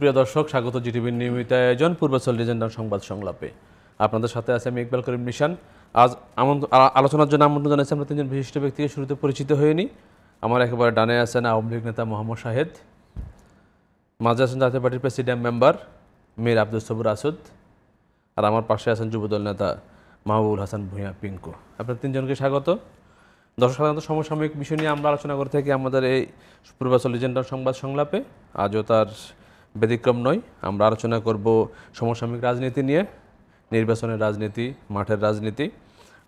সুপ্রিয় দর্শক স্বাগত জিটিভির নিয়মিত আয়োজন পূর্বাচল লেজেন্ডার সংবাদ সংলাপে আপনাদের সাথে আছে আমি ইকবাল করিম নিশান আজ আলোচনার জন্য আমন্ত্রণ জানাচ্ছি আমরা তিনজন বিশিষ্ট ব্যক্তিকে শুরুতে পরিচিত হইনি আমার একেবারে ডানে আছেন আওয়ামী লীগ নেতা মোহাম্মদ শাহেদ মাঝে আছেন জাতীয় পার্টির প্রেসিডেন্ট মেম্বার মীর আব্দুল সবুর আসুদ আর আমার পাশে আছেন যুবদল নেতা মাহবুবুল হাসান ভূঁইয়া পিঙ্কু আপনার তিনজনকে স্বাগত দর্শক সাধারণত সমসাময়িক বিষয় নিয়ে আমরা আলোচনা করে থাকি আমাদের এই পূর্বাচল লেজেন্ডার সংবাদ সংলাপে আজও তার ব্যতিক্রম নয় আমরা আলোচনা করব সমসাময়িক রাজনীতি নিয়ে নির্বাচনের রাজনীতি মাঠের রাজনীতি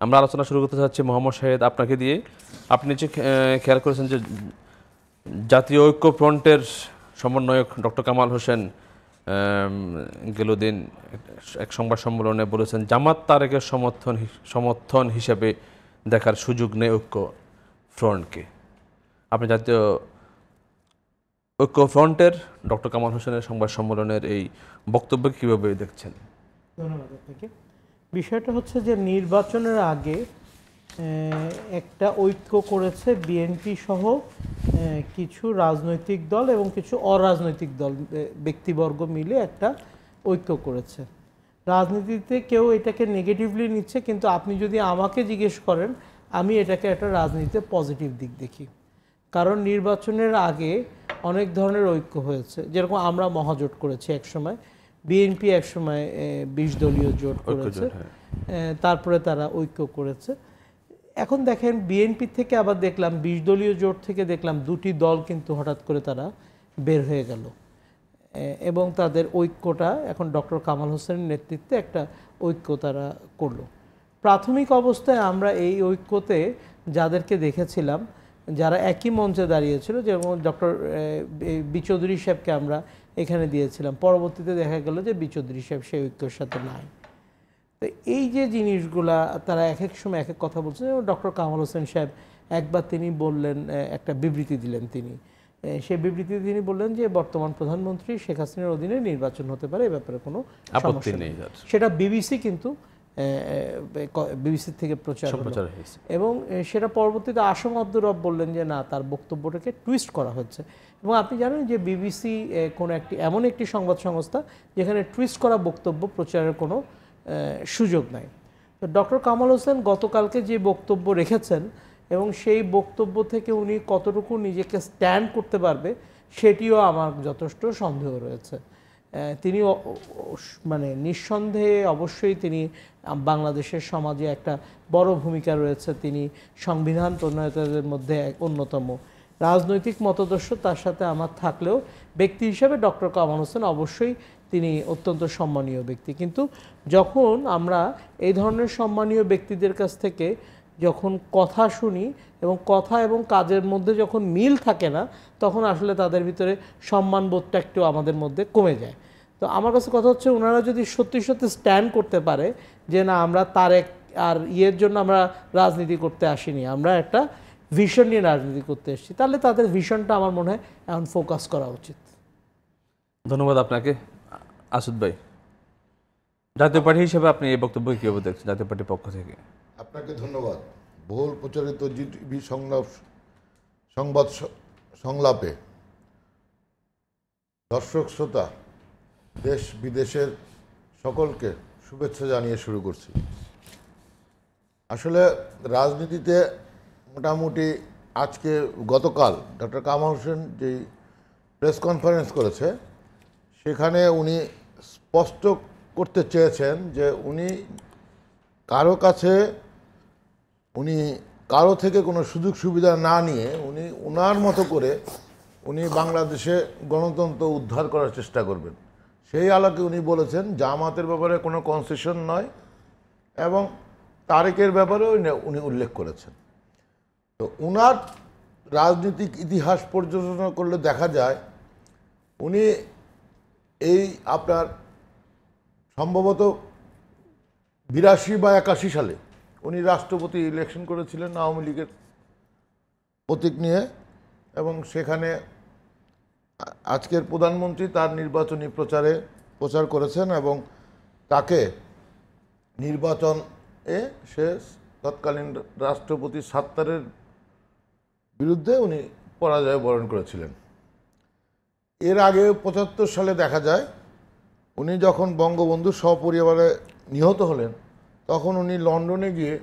আমরা আলোচনা শুরু করতে চাচ্ছি মোহাম্মদ সাহেদ আপনাকে দিয়ে আপনি যে খেয়াল করেছেন যে জাতীয় ঐক্য ফ্রন্টের সমন্বয়ক ডক্টর কামাল হোসেন দিন এক সংবাদ সম্মেলনে বলেছেন জামাত তারেকের সমর্থন সমর্থন হিসেবে দেখার সুযোগ নেই ঐক্য ফ্রন্টকে আপনি জাতীয় ঐক্যফ্রন্টের ডক্টর কামাল হোসেনের সংবাদ সম্মেলনের এই বক্তব্য কীভাবে দেখছেন ধন্যবাদ আপনাকে বিষয়টা হচ্ছে যে নির্বাচনের আগে একটা ঐক্য করেছে বিএনপি সহ কিছু রাজনৈতিক দল এবং কিছু অরাজনৈতিক দল ব্যক্তিবর্গ মিলে একটা ঐক্য করেছে রাজনীতিতে কেউ এটাকে নেগেটিভলি নিচ্ছে কিন্তু আপনি যদি আমাকে জিজ্ঞেস করেন আমি এটাকে একটা রাজনীতিতে পজিটিভ দিক দেখি কারণ নির্বাচনের আগে অনেক ধরনের ঐক্য হয়েছে যেরকম আমরা মহাজোট করেছি একসময় বিএনপি একসময় বিশ দলীয় জোট করেছে হ্যাঁ। তারপরে তারা ঐক্য করেছে এখন দেখেন বিএনপি থেকে আবার দেখলাম বিশ দলীয় জোট থেকে দেখলাম দুটি দল কিন্তু হঠাৎ করে তারা বের হয়ে গেল এবং তাদের ঐক্যটা এখন ডক্টর কামাল হোসেনের নেতৃত্বে একটা ঐক্য তারা করলো প্রাথমিক অবস্থায় আমরা এই ঐক্যতে যাদেরকে দেখেছিলাম যারা একই মঞ্চে দাঁড়িয়েছিল যেমন ডক্টর বিচৌধুরী সাহেবকে আমরা এখানে দিয়েছিলাম পরবর্তীতে দেখা গেল যে বিচৌধুরী সাহেব সেই ঐক্যর সাথে নাই তো এই যে জিনিসগুলা তারা এক এক সময় এক এক কথা বলছেন যেমন ডক্টর কামাল হোসেন সাহেব একবার তিনি বললেন একটা বিবৃতি দিলেন তিনি সে বিবৃতিতে তিনি বললেন যে বর্তমান প্রধানমন্ত্রী শেখ হাসিনার অধীনে নির্বাচন হতে পারে এ ব্যাপারে কোনো নেই সেটা বিবিসি কিন্তু বিবিসি থেকে প্রচার প্রচার হয়েছে এবং সেটা পরবর্তীতে আসম আব্দুর রব বললেন যে না তার বক্তব্যটাকে টুইস্ট করা হচ্ছে এবং আপনি জানেন যে বিবিসি কোনো একটি এমন একটি সংবাদ সংস্থা যেখানে টুইস্ট করা বক্তব্য প্রচারের কোনো সুযোগ নাই তো ডক্টর কামাল হোসেন গতকালকে যে বক্তব্য রেখেছেন এবং সেই বক্তব্য থেকে উনি কতটুকু নিজেকে স্ট্যান্ড করতে পারবে সেটিও আমার যথেষ্ট সন্দেহ রয়েছে তিনি মানে নিঃসন্দেহে অবশ্যই তিনি বাংলাদেশের সমাজে একটা বড় ভূমিকা রয়েছে তিনি সংবিধান প্রণয়তাদের মধ্যে এক অন্যতম রাজনৈতিক মতদর্শ তার সাথে আমার থাকলেও ব্যক্তি হিসাবে ডক্টর কামাল হোসেন অবশ্যই তিনি অত্যন্ত সম্মানীয় ব্যক্তি কিন্তু যখন আমরা এই ধরনের সম্মানীয় ব্যক্তিদের কাছ থেকে যখন কথা শুনি এবং কথা এবং কাজের মধ্যে যখন মিল থাকে না তখন আসলে তাদের ভিতরে সম্মানবোধটা একটু আমাদের মধ্যে কমে যায় তো আমার কাছে কথা হচ্ছে ওনারা যদি সত্যি সত্যি স্ট্যান্ড করতে পারে যে না আমরা তার এক আর ইয়ের জন্য আমরা রাজনীতি করতে আসিনি আমরা একটা ভিশন নিয়ে রাজনীতি করতে এসেছি তাহলে তাদের ভিশনটা আমার মনে হয় এখন ফোকাস করা উচিত ধন্যবাদ আপনাকে আসুদ ভাই জাতীয় পার্টি হিসেবে আপনি এই বক্তব্য কীভাবে দেখছেন জাতীয় পার্টির পক্ষ থেকে আপনাকে ধন্যবাদ বহুল প্রচারিত জিটিভি সংলাপ সংবাদ সংলাপে দর্শক শ্রোতা দেশ বিদেশের সকলকে শুভেচ্ছা জানিয়ে শুরু করছি আসলে রাজনীতিতে মোটামুটি আজকে গতকাল ডক্টর কামাল হোসেন যে প্রেস কনফারেন্স করেছে সেখানে উনি স্পষ্ট করতে চেয়েছেন যে উনি কারো কাছে উনি কারো থেকে কোনো সুযোগ সুবিধা না নিয়ে উনি ওনার মতো করে উনি বাংলাদেশে গণতন্ত্র উদ্ধার করার চেষ্টা করবেন সেই আলোকে উনি বলেছেন জামাতের ব্যাপারে কোনো কনসেশন নয় এবং তারেকের ব্যাপারেও উনি উল্লেখ করেছেন তো ওনার রাজনৈতিক ইতিহাস পর্যালোচনা করলে দেখা যায় উনি এই আপনার সম্ভবত বিরাশি বা একাশি সালে উনি রাষ্ট্রপতি ইলেকশন করেছিলেন আওয়ামী লীগের প্রতীক নিয়ে এবং সেখানে আজকের প্রধানমন্ত্রী তার নির্বাচনী প্রচারে প্রচার করেছেন এবং তাকে নির্বাচন এ সে তৎকালীন রাষ্ট্রপতি সাত্তারের বিরুদ্ধে উনি পরাজয় বরণ করেছিলেন এর আগে পঁচাত্তর সালে দেখা যায় উনি যখন বঙ্গবন্ধু সপরিবারে নিহত হলেন তখন উনি লন্ডনে গিয়ে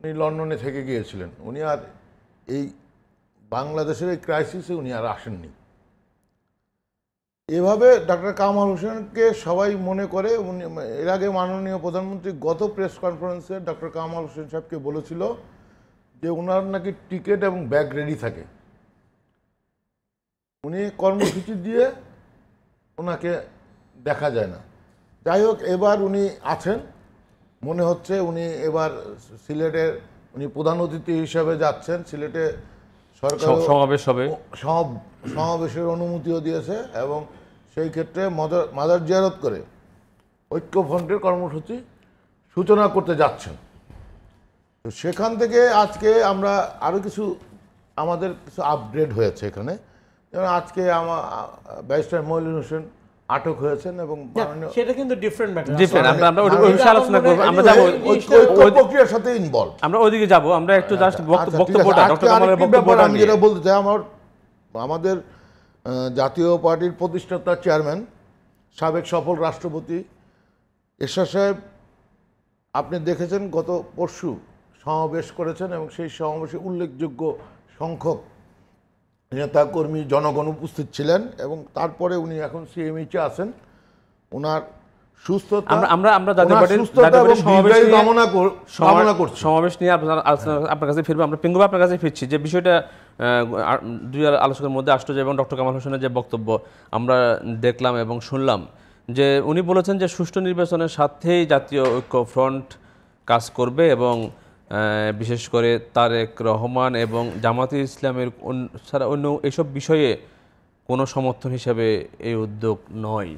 উনি লন্ডনে থেকে গিয়েছিলেন উনি আর এই বাংলাদেশের এই ক্রাইসিসে উনি আর আসেননি এভাবে ডাক্তার কামাল হোসেনকে সবাই মনে করে উনি এর আগে মাননীয় প্রধানমন্ত্রী গত প্রেস কনফারেন্সে ডক্টর কামাল হোসেন সাহেবকে বলেছিল যে ওনার নাকি টিকিট এবং ব্যাগ রেডি থাকে উনি কর্মসূচি দিয়ে ওনাকে দেখা যায় না যাই হোক এবার উনি আছেন মনে হচ্ছে উনি এবার সিলেটের উনি প্রধান অতিথি হিসাবে যাচ্ছেন সিলেটে সরকার সমাবেশ হবে সমাবেশের অনুমতিও দিয়েছে এবং সেই ক্ষেত্রে মাদার জিয়ারত করে ঐক্যফ্রন্টের কর্মসূচি সূচনা করতে যাচ্ছেন তো সেখান থেকে আজকে আমরা আরও কিছু আমাদের কিছু আপডেট হয়েছে এখানে যেমন আজকে আমার ব্যারিস্টার মহিলিন হোসেন আটক হয়েছেন এবং সেটা কিন্তু ডিফারেন্ট ম্যাটার ডিফারেন্ট আমরা আমরা ওই বিষয়ে আলোচনা করব আমরা যাব ওই প্রক্রিয়ার সাথে ইনভলভ আমরা ওইদিকে যাব আমরা একটু জাস্ট আচ্ছা, আচ্ছা, বক্তব্যটা ডক্টর আচ্ছা, কামালের বক্তব্যটা আমি যেটা বলতে চাই আমার আমাদের জাতীয় পার্টির প্রতিষ্ঠাতা চেয়ারম্যান সাবেক সফল রাষ্ট্রপতি এরশা সাহেব আপনি দেখেছেন গত পরশু সমাবেশ করেছেন এবং সেই সমাবেশে উল্লেখযোগ্য সংখ্যক নেতাকর্মী জনগণ উপস্থিত ছিলেন এবং তারপরে উনি এখন সিএমএইচে আসেন ওনার আমরা আমরা সমাবেশ নিয়ে আপনার আপনার কাছে আমরা আপনার কাছে ফিরছি যে বিষয়টা আলোচকের মধ্যে এবং ডক্টর কামাল হোসেনের যে বক্তব্য আমরা দেখলাম এবং শুনলাম যে উনি বলেছেন যে সুষ্ঠু নির্বাচনের সাথেই জাতীয় ঐক্য ফ্রন্ট কাজ করবে এবং বিশেষ করে তারেক রহমান এবং জামাতে ইসলামের ছাড়া অন্য এসব বিষয়ে কোনো সমর্থন হিসাবে এই উদ্যোগ নয়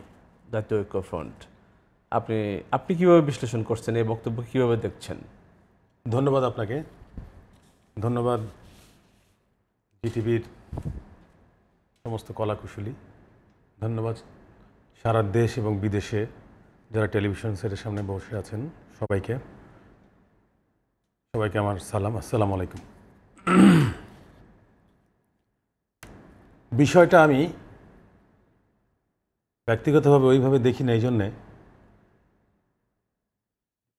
জাতীয় ঐক্যফ্রন্ট আপনি আপনি কীভাবে বিশ্লেষণ করছেন এই বক্তব্য কীভাবে দেখছেন ধন্যবাদ আপনাকে ধন্যবাদ পৃথিবীর সমস্ত কলাকুশলী ধন্যবাদ সারা দেশ এবং বিদেশে যারা টেলিভিশন সেটের সামনে বসে আছেন সবাইকে সবাইকে আমার সালাম আসসালাম আলাইকুম বিষয়টা আমি ব্যক্তিগতভাবে ওইভাবে দেখি না এই জন্যে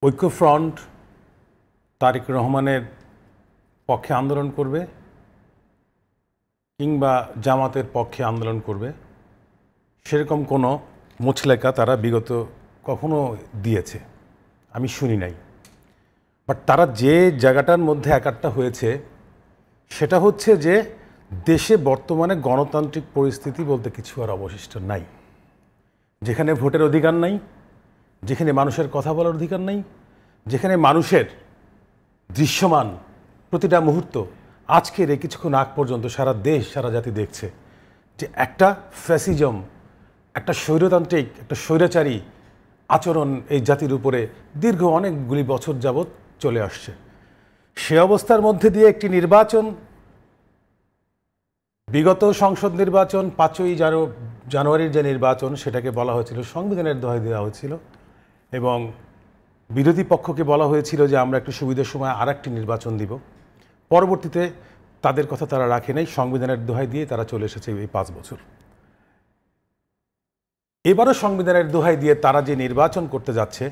ঐক্যফ্রন্ট তারেক রহমানের পক্ষে আন্দোলন করবে কিংবা জামাতের পক্ষে আন্দোলন করবে সেরকম কোনো মুচলেখা তারা বিগত কখনো দিয়েছে আমি শুনি নাই বাট তারা যে জায়গাটার মধ্যে একাট্টা হয়েছে সেটা হচ্ছে যে দেশে বর্তমানে গণতান্ত্রিক পরিস্থিতি বলতে কিছু আর অবশিষ্ট নাই যেখানে ভোটের অধিকার নাই যেখানে মানুষের কথা বলার অধিকার নাই যেখানে মানুষের দৃশ্যমান প্রতিটা মুহূর্ত আজকের এই কিছুক্ষণ আগ পর্যন্ত সারা দেশ সারা জাতি দেখছে যে একটা ফ্যাসিজম একটা স্বৈরতান্ত্রিক একটা স্বৈরাচারী আচরণ এই জাতির উপরে দীর্ঘ অনেকগুলি বছর যাবৎ চলে আসছে সে অবস্থার মধ্যে দিয়ে একটি নির্বাচন বিগত সংসদ নির্বাচন পাঁচই জানুয়ারির যে নির্বাচন সেটাকে বলা হয়েছিল সংবিধানের দোহাই দেওয়া হয়েছিল এবং বিরোধী পক্ষকে বলা হয়েছিল যে আমরা একটু সুবিধার সময় আর একটি নির্বাচন দিব পরবর্তীতে তাদের কথা তারা রাখে নাই সংবিধানের দোহাই দিয়ে তারা চলে এসেছে এই পাঁচ বছর এবারও সংবিধানের দোহাই দিয়ে তারা যে নির্বাচন করতে যাচ্ছে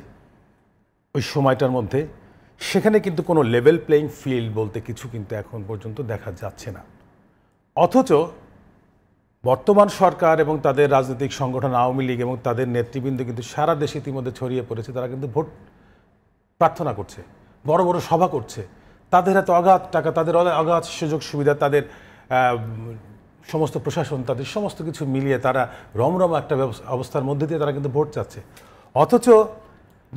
ওই সময়টার মধ্যে সেখানে কিন্তু কোনো লেভেল প্লেয়িং ফিল্ড বলতে কিছু কিন্তু এখন পর্যন্ত দেখা যাচ্ছে না অথচ বর্তমান সরকার এবং তাদের রাজনৈতিক সংগঠন আওয়ামী লীগ এবং তাদের নেতৃবৃন্দ কিন্তু সারা দেশ ইতিমধ্যে ছড়িয়ে পড়েছে তারা কিন্তু ভোট প্রার্থনা করছে বড় বড় সভা করছে তাদের হাতে অগাধ টাকা তাদের অগাধ সুযোগ সুবিধা তাদের সমস্ত প্রশাসন তাদের সমস্ত কিছু মিলিয়ে তারা রমরম একটা অবস্থার মধ্যে দিয়ে তারা কিন্তু ভোট চাচ্ছে অথচ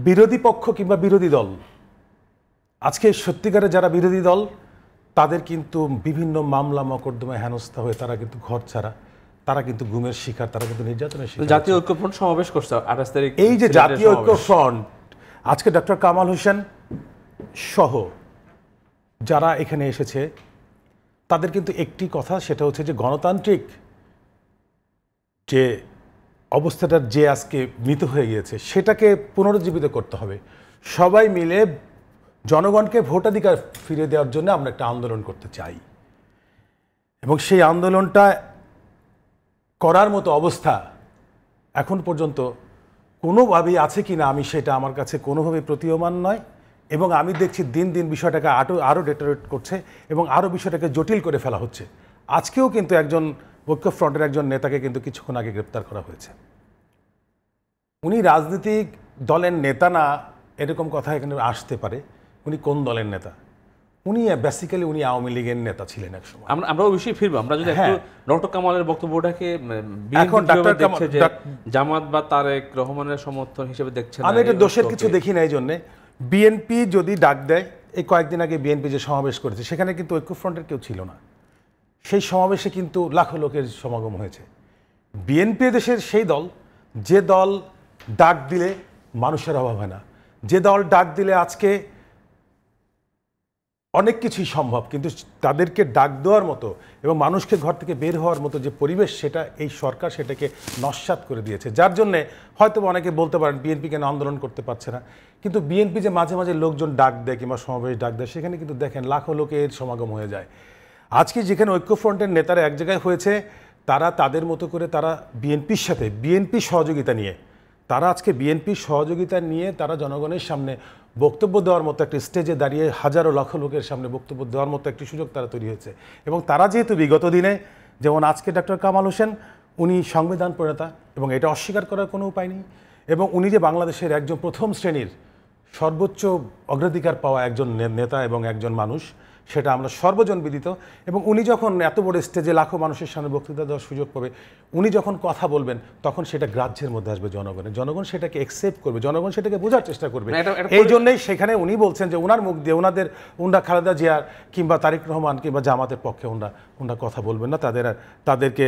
বিরোধী পক্ষ কিংবা বিরোধী দল আজকে সত্যিকারে যারা বিরোধী দল তাদের কিন্তু বিভিন্ন মামলা মকদ্দমায় হেনস্থা হয়ে তারা কিন্তু ঘর ছাড়া তারা কিন্তু গুমের শিকার তারা কিন্তু নির্যাতনের শিকার জাতীয় ঐক্যফ্রন্ট সমাবেশ করছে আঠাশ তারিখ এই যে জাতীয় ঐক্যফ্রন্ট আজকে ডক্টর কামাল হোসেন সহ যারা এখানে এসেছে তাদের কিন্তু একটি কথা সেটা হচ্ছে যে গণতান্ত্রিক যে অবস্থাটার যে আজকে মৃত হয়ে গিয়েছে সেটাকে পুনরুজ্জীবিত করতে হবে সবাই মিলে জনগণকে ভোটাধিকার ফিরে দেওয়ার জন্য আমরা একটা আন্দোলন করতে চাই এবং সেই আন্দোলনটা করার মতো অবস্থা এখন পর্যন্ত কোনোভাবেই আছে কি না আমি সেটা আমার কাছে কোনোভাবে প্রতীয়মান নয় এবং আমি দেখছি দিন দিন বিষয়টাকে আরও আরও ডেটারেট করছে এবং আরও বিষয়টাকে জটিল করে ফেলা হচ্ছে আজকেও কিন্তু একজন ঐক্য ফ্রন্টের একজন নেতাকে কিন্তু কিছুক্ষণ আগে গ্রেপ্তার করা হয়েছে উনি রাজনৈতিক দলের নেতা না এরকম কথা এখানে আসতে পারে উনি কোন দলের নেতা উনি বেসিক্যালি উনি আওয়ামী লীগের নেতা ছিলেন এক সময় আমরা আমরা বিষয়ে ফিরবো আমরা যদি হ্যাঁ। একটু ডক্টর কামালের বক্তব্যটাকে এখন ডক্টর জামাত বা তারেক রহমানের সমর্থন হিসেবে দেখছেন আমি এটা দোষের কিছু দেখি না এই জন্যে বিএনপি যদি ডাক দেয় এই কয়েকদিন আগে বিএনপি যে সমাবেশ করেছে সেখানে কিন্তু ঐক্যফ্রন্টের কেউ ছিল না সেই সমাবেশে কিন্তু লাখো লোকের সমাগম হয়েছে বিএনপি দেশের সেই দল যে দল ডাক দিলে মানুষের অভাব হয় না যে দল ডাক দিলে আজকে অনেক কিছুই সম্ভব কিন্তু তাদেরকে ডাক দেওয়ার মতো এবং মানুষকে ঘর থেকে বের হওয়ার মতো যে পরিবেশ সেটা এই সরকার সেটাকে নস্বাত করে দিয়েছে যার জন্যে হয়তো অনেকে বলতে পারেন বিএনপি কেন আন্দোলন করতে পারছে না কিন্তু বিএনপি যে মাঝে মাঝে লোকজন ডাক দেয় কিংবা সমাবেশ ডাক দেয় সেখানে কিন্তু দেখেন লাখো লোকের সমাগম হয়ে যায় আজকে যেখানে ঐক্যফ্রন্টের নেতারা এক জায়গায় হয়েছে তারা তাদের মতো করে তারা বিএনপির সাথে বিএনপি সহযোগিতা নিয়ে তারা আজকে বিএনপির সহযোগিতা নিয়ে তারা জনগণের সামনে বক্তব্য দেওয়ার মতো একটা স্টেজে দাঁড়িয়ে হাজারো লক্ষ লোকের সামনে বক্তব্য দেওয়ার মতো একটি সুযোগ তারা তৈরি হয়েছে এবং তারা যেহেতু বিগত দিনে যেমন আজকে ডক্টর কামাল হোসেন উনি সংবিধান প্রণেতা এবং এটা অস্বীকার করার কোনো উপায় নেই এবং উনি যে বাংলাদেশের একজন প্রথম শ্রেণীর সর্বোচ্চ অগ্রাধিকার পাওয়া একজন নেতা এবং একজন মানুষ সেটা আমরা সর্বজন বিদিত এবং উনি যখন এত বড় স্টেজে লাখো মানুষের সামনে বক্তৃতা দেওয়ার সুযোগ পাবে উনি যখন কথা বলবেন তখন সেটা গ্রাহ্যের মধ্যে আসবে জনগণের জনগণ সেটাকে একসেপ্ট করবে জনগণ সেটাকে বোঝার চেষ্টা করবে এই জন্যই সেখানে উনি বলছেন যে ওনার মুখ দিয়ে ওনাদের ওনরা খালেদা জিয়ার কিংবা তারিক রহমান কিংবা জামাতের পক্ষে ওনরা ওনরা কথা বলবেন না তাদের তাদেরকে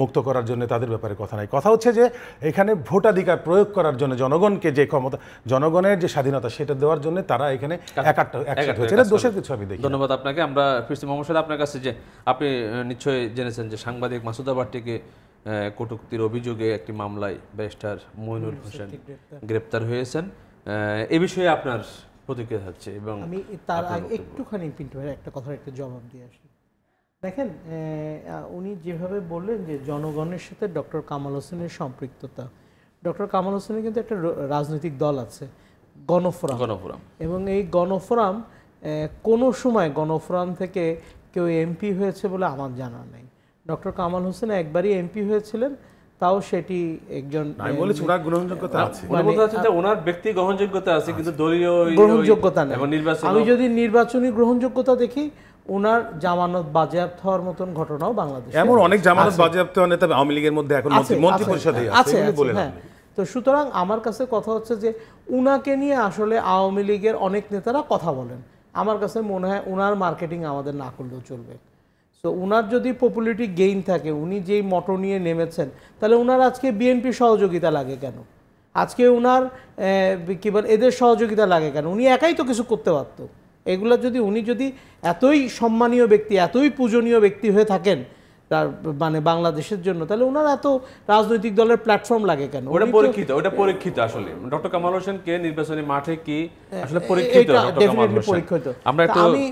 মুক্ত করার জন্য তাদের ব্যাপারে কথা নাই কথা হচ্ছে যে এখানে ভোটাধিকার প্রয়োগ করার জন্য জনগণকে যে ক্ষমতা জনগণের যে স্বাধীনতা সেটা দেওয়ার জন্য তারা এখানে একসাথ হয়েছে এটা দোষের কিছু আমি দেখি ধন্যবাদ ধন্যবাদ আপনাকে আমরা ফিরছি মোহাম্মদ সাহেব আপনার কাছে যে আপনি নিশ্চয়ই জেনেছেন যে সাংবাদিক মাসুদা ভাট্টিকে কটুক্তির অভিযোগে একটি মামলায় ব্যারিস্টার মইনুল হোসেন গ্রেপ্তার হয়েছেন এ বিষয়ে আপনার প্রতিক্রিয়া থাকছে এবং আমি তার আগে একটুখানি পিন্টু ভাইয়ের একটা কথার একটা জবাব দিয়ে আসি দেখেন উনি যেভাবে বললেন যে জনগণের সাথে ডক্টর কামাল হোসেনের সম্পৃক্ততা ডক্টর কামাল হোসেনের কিন্তু একটা রাজনৈতিক দল আছে গণফোরাম গণফোরাম এবং এই গণফোরাম কোনো সময় গণফোরাম থেকে কেউ এমপি হয়েছে বলে আমার জানা নেই ডক্টর কামাল হোসেন একবারই এমপি হয়েছিলেন তাও সেটি একজন আমি মানে গ্রহণযোগ্যতা আছে মানে দলীয় গ্রহণযোগ্যতা নেই আমি যদি নির্বাচনী গ্রহণযোগ্যতা দেখি ওনার জামানত বাজেয়াপ্ত হওয়ার মতন ঘটনাও বাংলাদেশ এমন অনেক জামানত বাজেয়াপ্ত হয় নেতা আওয়ামী লীগের মধ্যে এখন মন্ত্রী পরিষদে আছে হ্যাঁ তো সুতরাং আমার কাছে কথা হচ্ছে যে উনাকে নিয়ে আসলে আওয়ামী লীগের অনেক নেতারা কথা বলেন আমার কাছে মনে হয় ওনার মার্কেটিং আমাদের না করলেও চলবে তো ওনার যদি পপুলারিটি গেইন থাকে উনি যেই মটো নিয়ে নেমেছেন তাহলে ওনার আজকে বিএনপি সহযোগিতা লাগে কেন আজকে ওনার কী বল এদের সহযোগিতা লাগে কেন উনি একাই তো কিছু করতে পারত এগুলো যদি উনি যদি এতই সম্মানীয় ব্যক্তি এতই পূজনীয় ব্যক্তি হয়ে থাকেন তার মানে বাংলাদেশের জন্য তাহলে ওনার এত রাজনৈতিক দলের প্ল্যাটফর্ম লাগে কেন ওটা পরীক্ষিত ওটা পরীক্ষিত আসলে ডক্টর কামাল হোসেন কে নির্বাচনী মাঠে কি আসলে পরীক্ষিত পরীক্ষিত আমরা একটু আমি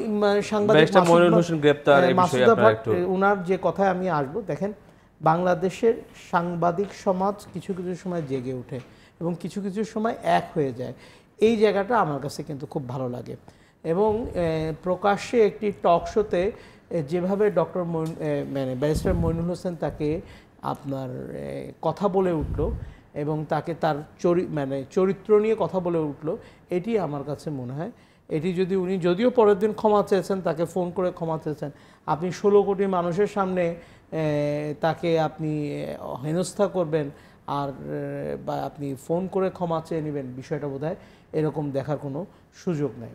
সাংবাদিক মনিরুল হোসেন গ্রেফতার এই বিষয়ে আপনারা একটু ওনার যে কথায় আমি আসব দেখেন বাংলাদেশের সাংবাদিক সমাজ কিছু কিছু সময় জেগে ওঠে এবং কিছু কিছু সময় এক হয়ে যায় এই জায়গাটা আমার কাছে কিন্তু খুব ভালো লাগে এবং প্রকাশ্যে একটি টক শোতে যেভাবে ডক্টর মানে ব্যারিস্টার মইনুল হোসেন তাকে আপনার কথা বলে উঠল এবং তাকে তার চরি মানে চরিত্র নিয়ে কথা বলে উঠল এটি আমার কাছে মনে হয় এটি যদি উনি যদিও পরের দিন ক্ষমা চেয়েছেন তাকে ফোন করে ক্ষমা চেয়েছেন আপনি ষোলো কোটি মানুষের সামনে তাকে আপনি হেনস্থা করবেন আর বা আপনি ফোন করে ক্ষমা চেয়ে নেবেন বিষয়টা বোধহয় এরকম দেখার কোনো সুযোগ নেই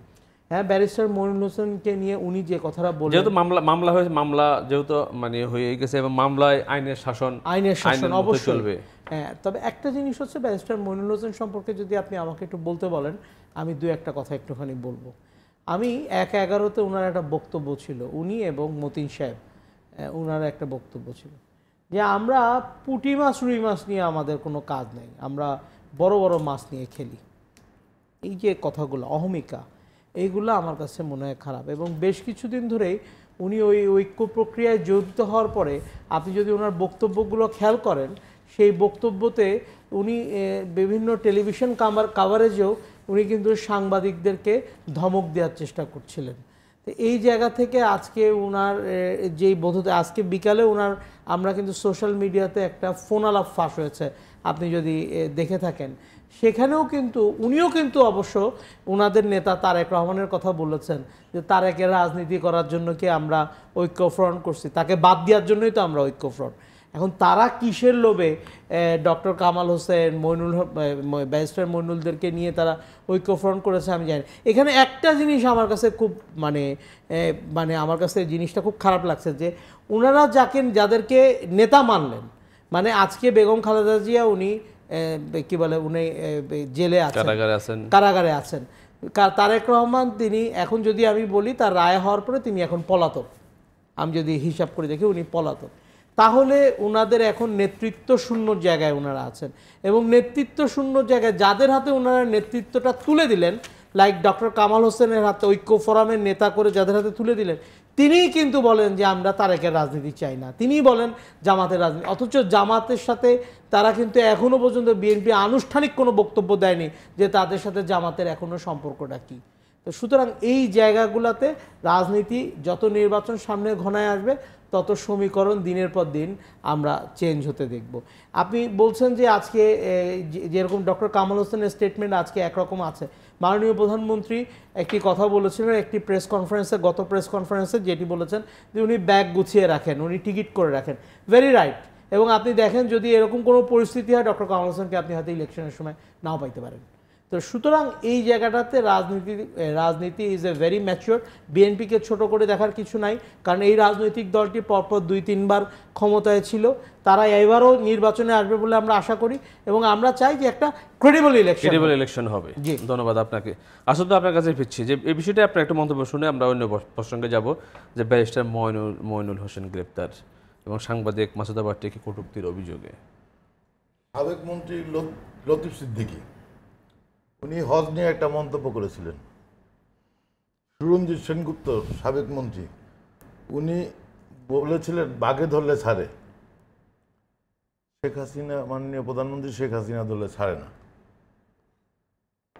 হ্যাঁ ব্যারিস্টার মইনুল হোসেনকে নিয়ে উনি যে কথাটা বলেন যেহেতু মামলা মামলা হয়েছে মামলা যেহেতু মানে হয়ে গেছে এবং মামলায় আইনের শাসন আইনের শাসন অবশ্যই চলবে হ্যাঁ তবে একটা জিনিস হচ্ছে ব্যারিস্টার মইনুল হোসেন সম্পর্কে যদি আপনি আমাকে একটু বলতে বলেন আমি দু একটা কথা একটুখানি বলবো আমি এক এগারোতে ওনার একটা বক্তব্য ছিল উনি এবং মতিন সাহেব ওনার একটা বক্তব্য ছিল যে আমরা পুঁটি মাছ রুই মাছ নিয়ে আমাদের কোনো কাজ নেই আমরা বড় বড় মাছ নিয়ে খেলি এই যে কথাগুলো অহমিকা এইগুলো আমার কাছে মনে হয় খারাপ এবং বেশ কিছুদিন ধরেই উনি ওই ঐক্য প্রক্রিয়ায় জড়িত হওয়ার পরে আপনি যদি ওনার বক্তব্যগুলো খেয়াল করেন সেই বক্তব্যতে উনি বিভিন্ন টেলিভিশন কামার কাভারেজেও উনি কিন্তু সাংবাদিকদেরকে ধমক দেওয়ার চেষ্টা করছিলেন তো এই জায়গা থেকে আজকে ওনার যেই বোধতে আজকে বিকালে ওনার আমরা কিন্তু সোশ্যাল মিডিয়াতে একটা ফোনালাপ ফাঁস হয়েছে আপনি যদি দেখে থাকেন সেখানেও কিন্তু উনিও কিন্তু অবশ্য ওনাদের নেতা তারেক রহমানের কথা বলেছেন যে তারেকের রাজনীতি করার জন্য কি আমরা ঐক্যফ্রন্ট করছি তাকে বাদ দেওয়ার জন্যই তো আমরা ঐক্যফ্রন্ট এখন তারা কিসের লোভে ডক্টর কামাল হোসেন মইনুল ব্যারিস্টার মইনুলদেরকে নিয়ে তারা ঐক্যফ্রন্ট করেছে আমি জানি এখানে একটা জিনিস আমার কাছে খুব মানে মানে আমার কাছে জিনিসটা খুব খারাপ লাগছে যে ওনারা যাকে যাদেরকে নেতা মানলেন মানে আজকে বেগম খালেদা জিয়া উনি কি বলে উনি জেলে আছেন কারাগারে আছেন তারেক রহমান তিনি এখন যদি আমি বলি তার রায় হওয়ার পরে তিনি এখন পলাতক আমি যদি হিসাব করে দেখি উনি পলাতক তাহলে ওনাদের এখন নেতৃত্ব শূন্য জায়গায় ওনারা আছেন এবং নেতৃত্ব শূন্য জায়গায় যাদের হাতে ওনারা নেতৃত্বটা তুলে দিলেন লাইক ডক্টর কামাল হোসেনের হাতে ঐক্য ফোরামের নেতা করে যাদের হাতে তুলে দিলেন তিনিই কিন্তু বলেন যে আমরা তারেকের রাজনীতি চাই না তিনিই বলেন জামাতের রাজনীতি অথচ জামাতের সাথে তারা কিন্তু এখনও পর্যন্ত বিএনপি আনুষ্ঠানিক কোনো বক্তব্য দেয়নি যে তাদের সাথে জামাতের এখনও সম্পর্কটা কী তো সুতরাং এই জায়গাগুলোতে রাজনীতি যত নির্বাচন সামনে ঘনায় আসবে তত সমীকরণ দিনের পর দিন আমরা চেঞ্জ হতে দেখব আপনি বলছেন যে আজকে যেরকম ডক্টর কামাল হোসেনের স্টেটমেন্ট আজকে একরকম আছে মাননীয় প্রধানমন্ত্রী একটি কথা বলেছিলেন একটি প্রেস কনফারেন্সে গত প্রেস কনফারেন্সে যেটি বলেছেন যে উনি ব্যাগ গুছিয়ে রাখেন উনি টিকিট করে রাখেন ভেরি রাইট এবং আপনি দেখেন যদি এরকম কোনো পরিস্থিতি হয় ডক্টর কামাল হোসেনকে আপনি হয়তো ইলেকশনের সময় নাও পাইতে পারেন তো সুতরাং এই জায়গাটাতে রাজনীতি রাজনীতি ইজ এ ভেরি ম্যাচিওর বিএনপিকে ছোট করে দেখার কিছু নাই কারণ এই রাজনৈতিক দলটি পরপর দুই তিনবার ক্ষমতায় ছিল তারা এবারও নির্বাচনে আসবে বলে আমরা আশা করি এবং আমরা চাই যে একটা ক্রেডিবল ইলেকশন ক্রেডিবল ইলেকশন হবে জি ধন্যবাদ আপনাকে আসলে আপনার কাছে ফিরছি যে এই বিষয়টি আপনার একটা মন্তব্য শুনে আমরা অন্য প্রসঙ্গে যাব যে ব্যারিস্টার ময়নুল ময়নুল হোসেন গ্রেপ্তার এবং সাংবাদিক মাসুদাবাদটিকে কটুক্তির অভিযোগে সাবেক মন্ত্রী লতিফ সিদ্দিকী উনি হজ নিয়ে একটা মন্তব্য করেছিলেন সুরঞ্জিত সেনগুপ্ত সাবেক মন্ত্রী উনি বলেছিলেন বাঘে ধরলে ছাড়ে শেখ হাসিনা মাননীয় প্রধানমন্ত্রী শেখ হাসিনা ধরলে ছাড়ে না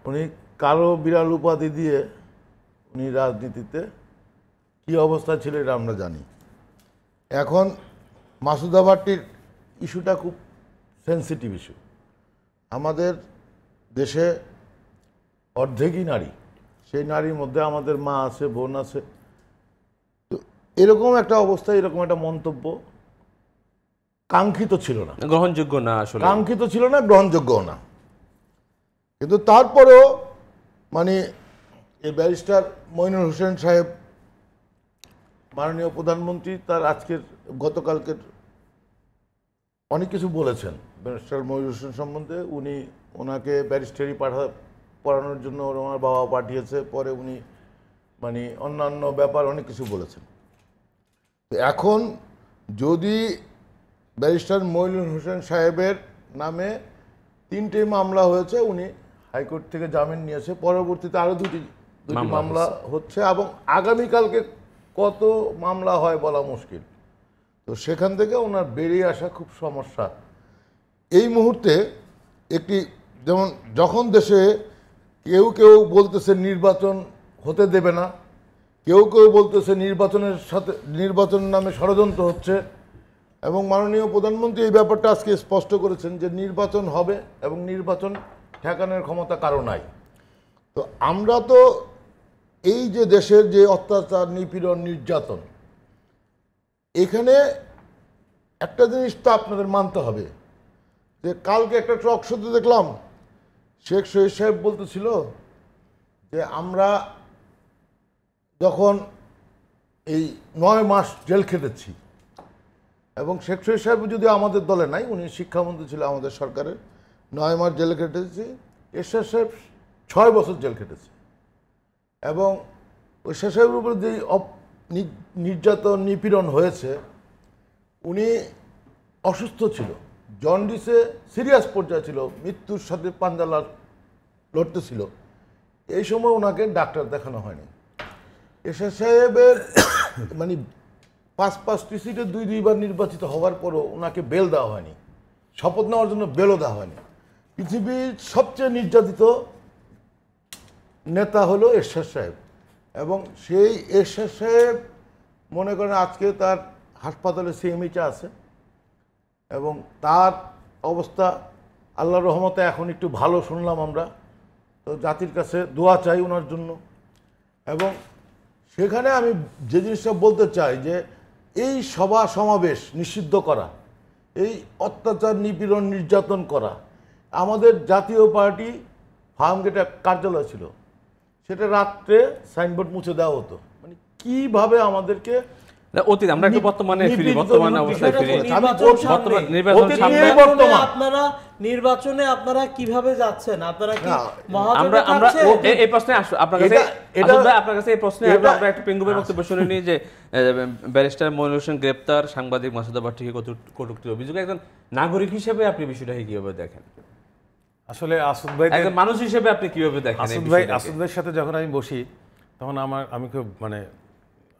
উনি কারো বিড়াল উপাধি দিয়ে উনি রাজনীতিতে কি অবস্থা ছিল এটা আমরা জানি এখন মাসুদা ইস্যুটা খুব সেন্সিটিভ ইস্যু আমাদের দেশে অর্ধেকই নারী সেই নারীর মধ্যে আমাদের মা আছে বোন আছে তো এরকম একটা অবস্থা এরকম একটা মন্তব্য কাঙ্ক্ষিত ছিল না গ্রহণযোগ্য না আসলে কাঙ্ক্ষিত ছিল না গ্রহণযোগ্য না কিন্তু তারপরেও মানে এই ব্যারিস্টার মইনুল হোসেন সাহেব মাননীয় প্রধানমন্ত্রী তার আজকের গতকালকের অনেক কিছু বলেছেন ব্যারিস্টার মহিউর হোসেন সম্বন্ধে উনি ওনাকে ব্যারিস্টারি পাঠা পড়ানোর জন্য ওনার বাবা পাঠিয়েছে পরে উনি মানে অন্যান্য ব্যাপার অনেক কিছু বলেছেন এখন যদি ব্যারিস্টার মইনুল হোসেন সাহেবের নামে তিনটে মামলা হয়েছে উনি হাইকোর্ট থেকে জামিন নিয়েছে পরবর্তীতে আরও দুটি দুটি মামলা হচ্ছে এবং আগামীকালকে কত মামলা হয় বলা মুশকিল তো সেখান থেকে ওনার বেরিয়ে আসা খুব সমস্যা এই মুহূর্তে একটি যেমন যখন দেশে কেউ কেউ বলতেছে নির্বাচন হতে দেবে না কেউ কেউ বলতেছে নির্বাচনের সাথে নির্বাচন নামে ষড়যন্ত্র হচ্ছে এবং মাননীয় প্রধানমন্ত্রী এই ব্যাপারটা আজকে স্পষ্ট করেছেন যে নির্বাচন হবে এবং নির্বাচন ঠেকানোর ক্ষমতা কারো নাই তো আমরা তো এই যে দেশের যে অত্যাচার নিপীড়ন নির্যাতন এখানে একটা জিনিস তো আপনাদের মানতে হবে যে কালকে একটা ট্রক শুধু দেখলাম শেখ শহীদ সাহেব বলতেছিল যে আমরা যখন এই নয় মাস জেল খেটেছি এবং শেখ শহীদ সাহেব যদি আমাদের দলে নাই উনি শিক্ষামন্ত্রী ছিল আমাদের সরকারের নয় মাস জেল খেটেছি এরশাদ সাহেব ছয় বছর জেল খেটেছে এবং এরশাদ সাহেবের উপরে যে নির্যাতন নিপীড়ন হয়েছে উনি অসুস্থ ছিল জন্ডিসে সিরিয়াস পর্যায়ে ছিল মৃত্যুর সাথে পাঞ্জালার লড়তেছিল এই সময় ওনাকে ডাক্তার দেখানো হয়নি এস সাহেবের মানে পাঁচ পাঁচটি সিটে দুই দুইবার নির্বাচিত হওয়ার পরও ওনাকে বেল দেওয়া হয়নি শপথ নেওয়ার জন্য বেলও দেওয়া হয়নি পৃথিবীর সবচেয়ে নির্যাতিত নেতা হলো এরশাদ সাহেব এবং সেই এরশাদ সাহেব মনে করেন আজকে তার হাসপাতালে সিএমএইচে আছে এবং তার অবস্থা আল্লাহ রহমতে এখন একটু ভালো শুনলাম আমরা তো জাতির কাছে দোয়া চাই ওনার জন্য এবং সেখানে আমি যে জিনিসটা বলতে চাই যে এই সভা সমাবেশ নিষিদ্ধ করা এই অত্যাচার নিপীড়ন নির্যাতন করা আমাদের জাতীয় পার্টি ফার্মগেটে কার্যালয় ছিল সেটা রাত্রে সাইনবোর্ড মুছে দেওয়া হতো মানে কীভাবে আমাদেরকে অতীত আমরা একটু বর্তমানে ফিরি বর্তমান অবস্থায় ফিরি বর্তমান বর্তমান আপনারা নির্বাচনে আপনারা কিভাবে যাচ্ছেন আপনারা কি আমরা আমরা এই প্রশ্নে আসো আপনার কাছে আসলে আপনার কাছে এই প্রশ্নে আমরা আচ্ছা। বক্তব্য শুনে নিই যে ব্যারিস্টার মইনুল হোসেন গ্রেপ্তার সাংবাদিক মাসুদা ভাট্টিকে কটুক্তি অভিযোগ একজন নাগরিক হিসেবে আপনি বিষয়টাকে কিভাবে দেখেন আসলে আসুদ ভাই একজন মানুষ হিসেবে আপনি কিভাবে দেখেন আসুদ ভাই আসুদ ভাইয়ের সাথে যখন আমি বসি তখন আমার আমি খুব মানে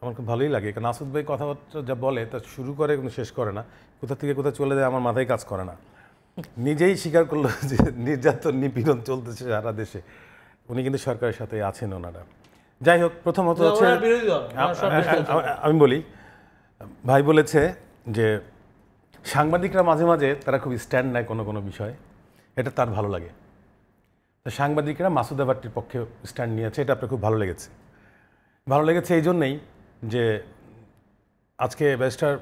আমার খুব ভালোই লাগে কারণ নাসুদ ভাই কথাবার্তা যা বলে তা শুরু করে কোনো শেষ করে না কোথা থেকে কোথায় চলে যায় আমার মাথায় কাজ করে না নিজেই স্বীকার করলো যে নির্যাতন নিপীড়ন চলতেছে সারা দেশে উনি কিন্তু সরকারের সাথে আছেন ওনারা যাই হোক প্রথমত হচ্ছে আমি বলি ভাই বলেছে যে সাংবাদিকরা মাঝে মাঝে তারা খুব স্ট্যান্ড নেয় কোনো কোনো বিষয়ে এটা তার ভালো লাগে সাংবাদিকরা মাসুদাবাটির পক্ষে স্ট্যান্ড নিয়েছে এটা আপনার খুব ভালো লেগেছে ভালো লেগেছে এই জন্যেই যে আজকে ব্যারিস্টার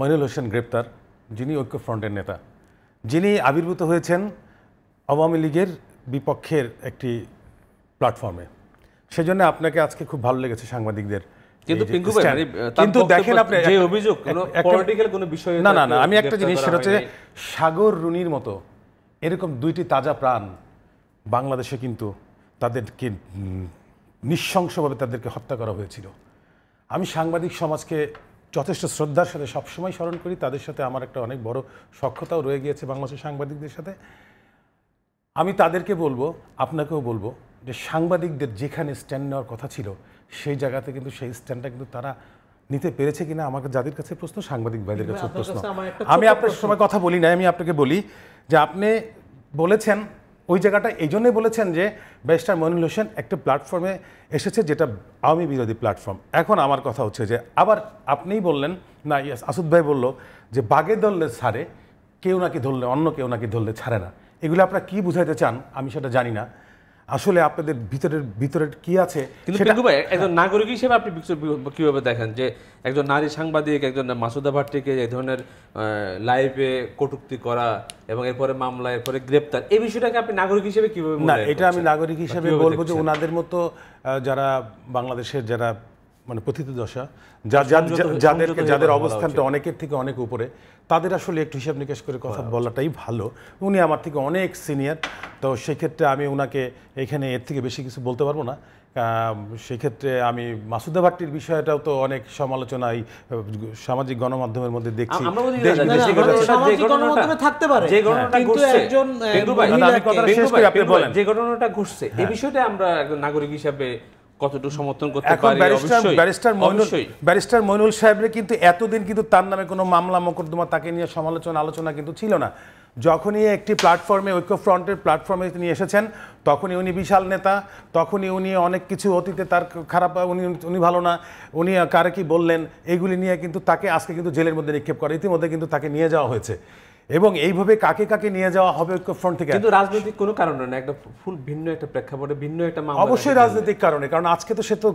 মইনুল হোসেন গ্রেপ্তার যিনি ফ্রন্টের নেতা যিনি আবির্ভূত হয়েছেন আওয়ামী লীগের বিপক্ষের একটি প্ল্যাটফর্মে সেজন্য আপনাকে আজকে খুব ভালো লেগেছে সাংবাদিকদের কিন্তু মানে, দেখেন আপনি যে অভিযোগ না না আমি একটা জিনিস সেটা হচ্ছে সাগর রুনির মতো এরকম দুইটি তাজা প্রাণ বাংলাদেশে কিন্তু তাদেরকে নিঃশংসভাবে তাদেরকে হত্যা করা হয়েছিল আমি সাংবাদিক সমাজকে যথেষ্ট শ্রদ্ধার সাথে সবসময় স্মরণ করি তাদের সাথে আমার একটা অনেক বড় সক্ষতাও রয়ে গিয়েছে বাংলাদেশের সাংবাদিকদের সাথে আমি তাদেরকে বলবো আপনাকেও বলবো যে সাংবাদিকদের যেখানে স্ট্যান্ড নেওয়ার কথা ছিল সেই জায়গাতে কিন্তু সেই স্ট্যান্ডটা কিন্তু তারা নিতে পেরেছে কিনা আমাকে যাদের কাছে প্রশ্ন সাংবাদিক ভাইদের কাছে প্রশ্ন আমি আপনার সময় কথা বলি না আমি আপনাকে বলি যে আপনি বলেছেন ওই জায়গাটা এই জন্যই বলেছেন যে ব্যারিস্টার মনিল হোসেন একটা প্ল্যাটফর্মে এসেছে যেটা আওয়ামী বিরোধী প্ল্যাটফর্ম এখন আমার কথা হচ্ছে যে আবার আপনিই বললেন না ইয়াস আসুদ ভাই বললো যে বাগে ধরলে ছাড়ে কেউ নাকি ধরলে অন্য কেউ নাকি ধরলে ছাড়ে না এগুলো আপনারা কী বুঝাইতে চান আমি সেটা জানি না আসলে আপনাদের ভিতরের ভিতরে কি আছে একজন নাগরিক হিসেবে আপনি কিভাবে দেখেন যে একজন নারী সাংবাদিক একজন মাসুদা ভাট্টিকে এই ধরনের লাইভে কটুক্তি করা এবং এরপরে মামলা এরপরে গ্রেপ্তার এই বিষয়টাকে আপনি নাগরিক হিসেবে কিভাবে না এটা আমি নাগরিক হিসেবে বলবো যে ওনাদের মতো যারা বাংলাদেশের যারা মানে পথিত দশা যাদেরকে যাদের অবস্থানটা অনেকের থেকে অনেক উপরে তাদের আসলে একটু হিসাব নিকাশ করে কথা বলাটাই ভালো উনি আমার থেকে অনেক সিনিয়র তো সেক্ষেত্রে আমি ওনাকে এখানে এর থেকে বেশি কিছু বলতে পারবো না সেক্ষেত্রে আমি মাসুদা ভাট্টির বিষয়টাও তো অনেক সমালোচনা এই সামাজিক গণমাধ্যমের মধ্যে দেখছি যে ঘটনাটা ঘটছে এই হ্যাঁ। বিষয়টা আমরা নাগরিক হিসাবে কতটুকু সমর্থন করতে এখন ব্যারিস্টার মইনুল সাহেবের কিন্তু এতদিন কিন্তু তার নামে কোনো মামলা মোকদ্দমা তাকে নিয়ে সমালোচনা আলোচনা কিন্তু ছিল না যখনই একটি প্ল্যাটফর্মে প্ল্যাটফর্মে তিনি এসেছেন তখনই উনি বিশাল নেতা তখনই উনি অনেক কিছু অতীতে তার খারাপ উনি উনি ভালো না উনি কারে কি বললেন এগুলি নিয়ে কিন্তু তাকে আজকে কিন্তু জেলের মধ্যে নিক্ষেপ করে ইতিমধ্যে কিন্তু তাকে নিয়ে যাওয়া হয়েছে এবং এইভাবে কাকে কাকে নিয়ে যাওয়া হবে ঐক্যফ্রন্ট থেকে কিন্তু রাজনৈতিক কোনো কারণে না একটা ফুল ভিন্ন একটা প্রেক্ষাপটে ভিন্ন একটা মামলা অবশ্যই রাজনৈতিক কারণে কারণ আজকে তো সে তো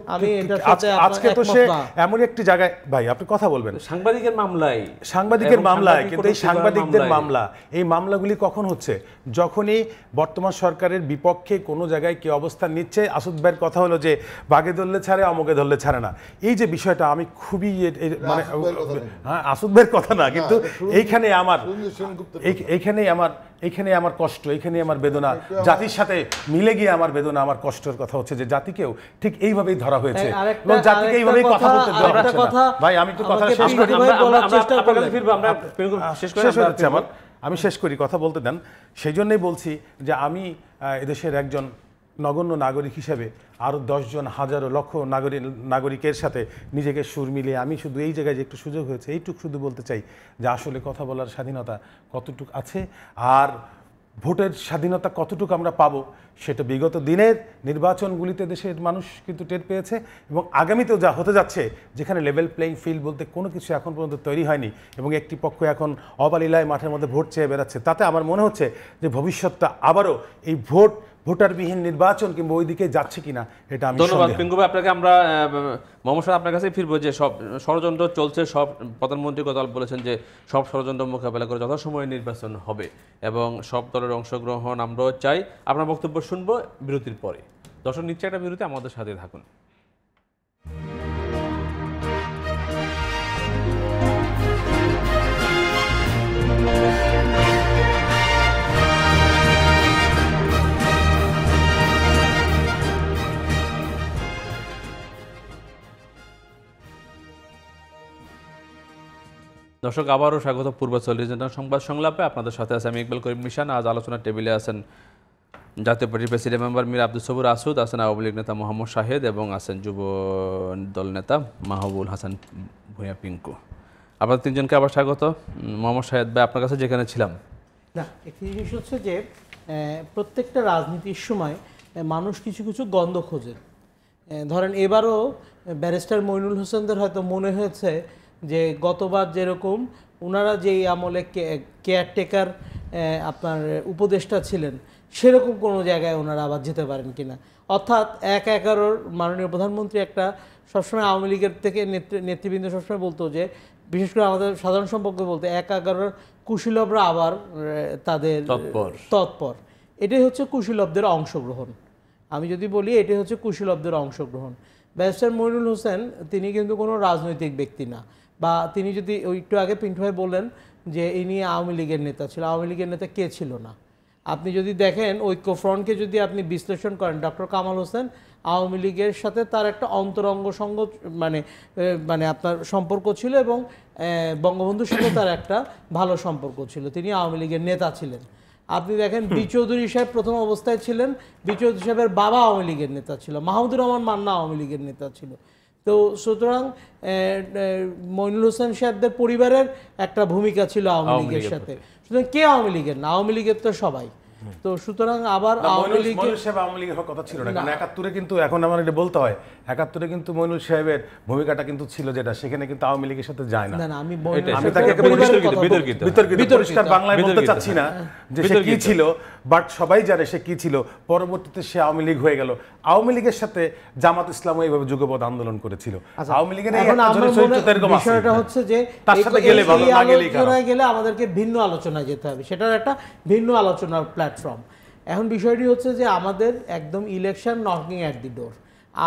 আজকে তো সে এমন একটি জায়গায় ভাই আপনি কথা বলবেন সাংবাদিকের মামলায় সাংবাদিকের মামলায় কিন্তু এই সাংবাদিকদের মামলা এই মামলাগুলি কখন হচ্ছে যখনই বর্তমান সরকারের বিপক্ষে কোনো জায়গায় কে অবস্থান নিচ্ছে আসুদ ভাইয়ের কথা হলো যে বাগে ধরলে ছাড়ে অমকে ধরলে ছাড়ে না এই যে বিষয়টা আমি খুবই মানে হ্যাঁ আসুদ ভাইয়ের কথা না কিন্তু এইখানে আমার এইখানেই আমার এইখানে আমার কষ্ট এইখানে আমার বেদনা জাতির সাথে মিলে গিয়ে আমার বেদনা আমার কষ্টের কথা হচ্ছে যে জাতিকেও ঠিক এইভাবেই ধরা হয়েছে এইভাবেই কথা ভাই আমি কথা শেষ আমার আমি শেষ করি কথা বলতে দেন সেই জন্যই বলছি যে আমি এদেশের একজন নগণ্য নাগরিক হিসেবে আরও দশজন হাজারো লক্ষ নাগরিক নাগরিকের সাথে নিজেকে সুর মিলিয়ে আমি শুধু এই জায়গায় যে একটু সুযোগ হয়েছে এইটুকু শুধু বলতে চাই যে আসলে কথা বলার স্বাধীনতা কতটুকু আছে আর ভোটের স্বাধীনতা কতটুকু আমরা পাবো সেটা বিগত দিনের নির্বাচনগুলিতে দেশের মানুষ কিন্তু টের পেয়েছে এবং আগামীতেও যা হতে যাচ্ছে যেখানে লেভেল প্লেইং ফিল্ড বলতে কোনো কিছু এখন পর্যন্ত তৈরি হয়নি এবং একটি পক্ষ এখন অবালীলায় মাঠের মধ্যে ভোট চেয়ে বেড়াচ্ছে তাতে আমার মনে হচ্ছে যে ভবিষ্যৎটা আবারও এই ভোট ভোটারবিহীন নির্বাচন কিংবা দিকে যাচ্ছে কিনা এটা আমি ধন্যবাদ পিঙ্গুভাই আপনাকে আমরা সাহেব আপনার কাছে ফিরবো যে সব ষড়যন্ত্র চলছে সব প্রধানমন্ত্রী গতকাল বলেছেন যে সব ষড়যন্ত্র মোকাবেলা করে যথাসময়ে নির্বাচন হবে এবং সব দলের অংশগ্রহণ আমরাও চাই আপনার বক্তব্য শুনবো বিরতির পরে দর্শক নিচ্ছে একটা বিরতি আমাদের সাথে থাকুন দর্শক আবারও স্বাগত পূর্বাচল রিজনাল সংবাদ সংলাপে আপনাদের সাথে আছে আমি ইকবাল করিম মিশান আজ আলোচনার টেবিলে আছেন জাতীয় পার্টির প্রেসিডেন্ট মেম্বার মীর আব্দুল সবুর আসুদ আছেন আওয়ামী লীগ নেতা মোহাম্মদ শাহেদ এবং আছেন যুব দল নেতা মাহবুল হাসান ভূঁয়া পিঙ্কু আপনাদের তিনজনকে আবার স্বাগত মোহাম্মদ শাহেদ ভাই আপনার কাছে যেখানে ছিলাম না একটি জিনিস হচ্ছে যে প্রত্যেকটা রাজনীতির সময় মানুষ কিছু কিছু গন্ধ খোঁজে ধরেন এবারও ব্যারিস্টার মইনুল হোসেনদের হয়তো মনে হয়েছে যে গতবার যেরকম ওনারা যেই আমলে কেয়ারটেকার আপনার উপদেষ্টা ছিলেন সেরকম কোনো জায়গায় ওনারা আবার যেতে পারেন কিনা অর্থাৎ এক এগারোর মাননীয় প্রধানমন্ত্রী একটা সবসময় আওয়ামী লীগের থেকে নেতৃ নেতৃবৃন্দ সবসময় বলতো যে বিশেষ করে আমাদের সাধারণ সম্পর্কে বলতে এক এগারোর কুশীলভরা আবার তাদের তৎপর এটাই হচ্ছে কুশীলভদের অংশগ্রহণ আমি যদি বলি এটাই হচ্ছে কুশীলভদের অংশগ্রহণ ব্যারিস্টার মইনুল হোসেন তিনি কিন্তু কোনো রাজনৈতিক ব্যক্তি না বা তিনি যদি একটু আগে পিন্টু ভাই বললেন যে ইনি আওয়ামী লীগের নেতা ছিল আওয়ামী লীগের নেতা কে ছিল না আপনি যদি দেখেন ঐক্যফ্রন্টকে যদি আপনি বিশ্লেষণ করেন ডক্টর কামাল হোসেন আওয়ামী লীগের সাথে তার একটা অন্তরঙ্গ সঙ্গ মানে মানে আপনার সম্পর্ক ছিল এবং বঙ্গবন্ধুর সাথে তার একটা ভালো সম্পর্ক ছিল তিনি আওয়ামী লীগের নেতা ছিলেন আপনি দেখেন বি চৌধুরী সাহেব প্রথম অবস্থায় ছিলেন বি চৌধুরী সাহেবের বাবা আওয়ামী লীগের নেতা ছিল মাহমুদুর রহমান মান্না আওয়ামী লীগের নেতা ছিল তো সুতরাং মইনুল হোসেন সাহেবদের পরিবারের একটা ভূমিকা ছিল আওয়ামী লীগের সাথে সুতরাং কে আওয়ামী লীগের না আওয়ামী লীগের তো সবাই তো সুতরাং আবার আওয়ামী লীগের আওয়ামী লীগের কথা ছিল না কারণ একাত্তরে কিন্তু এখন আমার এটা বলতে হয় একাত্তরে কিন্তু মইনুল সাহেবের ভূমিকাটা কিন্তু ছিল যেটা সেখানে কিন্তু আওয়ামী লীগের সাথে যায় না আমি তাকে পরিষ্কার বাংলায় বলতে চাচ্ছি না যে সে কি ছিল বাট সবাই জানে সে কি ছিল পরবর্তীতে সে আওয়ামী লীগ হয়ে গেল আওয়ামী লীগের সাথে জামাত ইসলাম এইভাবে যুগপথ আন্দোলন করেছিল আচ্ছা, আওয়ামী লীগের বিষয়টা হচ্ছে যে তার সাথে গেলে আলোচনায় গেলে আমাদেরকে ভিন্ন আলোচনায় যেতে হবে সেটার একটা ভিন্ন আলোচনার প্ল্যাটফর্ম এখন বিষয়টি হচ্ছে যে আমাদের একদম election knocking at the door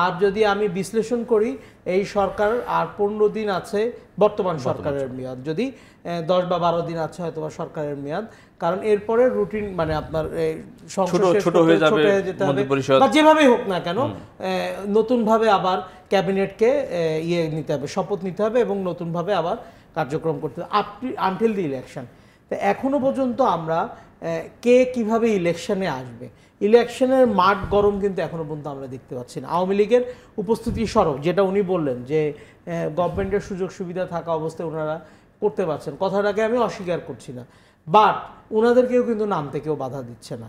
আর যদি আমি বিশ্লেষণ করি এই সরকার আর পনেরো দিন আছে বর্তমান সরকারের মেয়াদ যদি দশ বা বারো দিন আছে হয়তো বা সরকারের মেয়াদ কারণ এরপরে রুটিন মানে আপনার ছোট হয়ে যাবে যেভাবেই হোক না কেন নতুনভাবে আবার ক্যাবিনেটকে ইয়ে নিতে হবে শপথ নিতে হবে এবং নতুনভাবে আবার কার্যক্রম করতে হবে আপটি আনটিল দি ইলেকশন তো এখনও পর্যন্ত আমরা কে কিভাবে ইলেকশনে আসবে ইলেকশনের মাঠ গরম কিন্তু এখনও পর্যন্ত আমরা দেখতে পাচ্ছি না আওয়ামী লীগের উপস্থিতি সরব যেটা উনি বললেন যে গভর্নমেন্টের সুযোগ সুবিধা থাকা অবস্থায় ওনারা করতে পারছেন কথাটাকে আমি অস্বীকার করছি না বাট ওনাদেরকেও কিন্তু নামতে কেউ বাধা দিচ্ছে না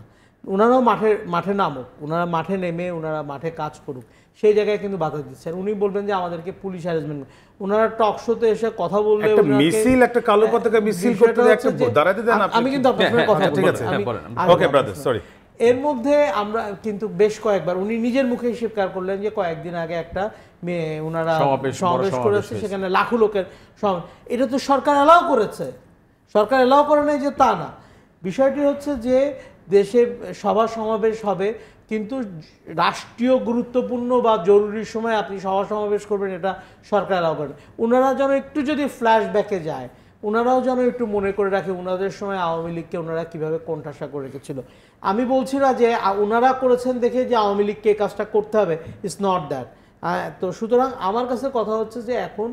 ওনারাও মাঠে মাঠে নামুক ওনারা মাঠে নেমে ওনারা মাঠে কাজ করুক সেই জায়গায় কিন্তু বাধা দিচ্ছেন উনি বলবেন যে আমাদেরকে পুলিশ হ্যারাসমেন্ট ওনারা টক শোতে এসে কথা বললে মিছিল একটা কালো হ্যাঁ, পতাকা মিছিল করতে দাঁড়াতে দেন আমি কিন্তু আপনার কথা হ্যাঁ, হ্যাঁ, ঠিক আছে ওকে ব্রাদার সরি এর মধ্যে আমরা কিন্তু বেশ কয়েকবার উনি নিজের মুখে স্বীকার করলেন যে কয়েকদিন আগে একটা মেয়ে ওনারা সমাবেশ করেছে সেখানে লাখো লোকের এটা তো সরকার এলাও করেছে সরকার এলাও করে নাই যে তা না বিষয়টি হচ্ছে যে দেশে সভা সমাবেশ হবে কিন্তু রাষ্ট্রীয় গুরুত্বপূর্ণ বা জরুরি সময় আপনি সভা সমাবেশ করবেন এটা সরকার এলাও করেন ওনারা যেন একটু যদি ফ্ল্যাশব্যাকে যায় ওনারাও যেন একটু মনে করে রাখে ওনাদের সময় আওয়ামী লীগকে ওনারা কীভাবে কোণঠাসা করে রেখেছিল আমি বলছি না যে ওনারা করেছেন দেখে যে আওয়ামী লীগকে এই কাজটা করতে হবে ইটস নট দ্যাট তো সুতরাং আমার কাছে কথা হচ্ছে যে এখন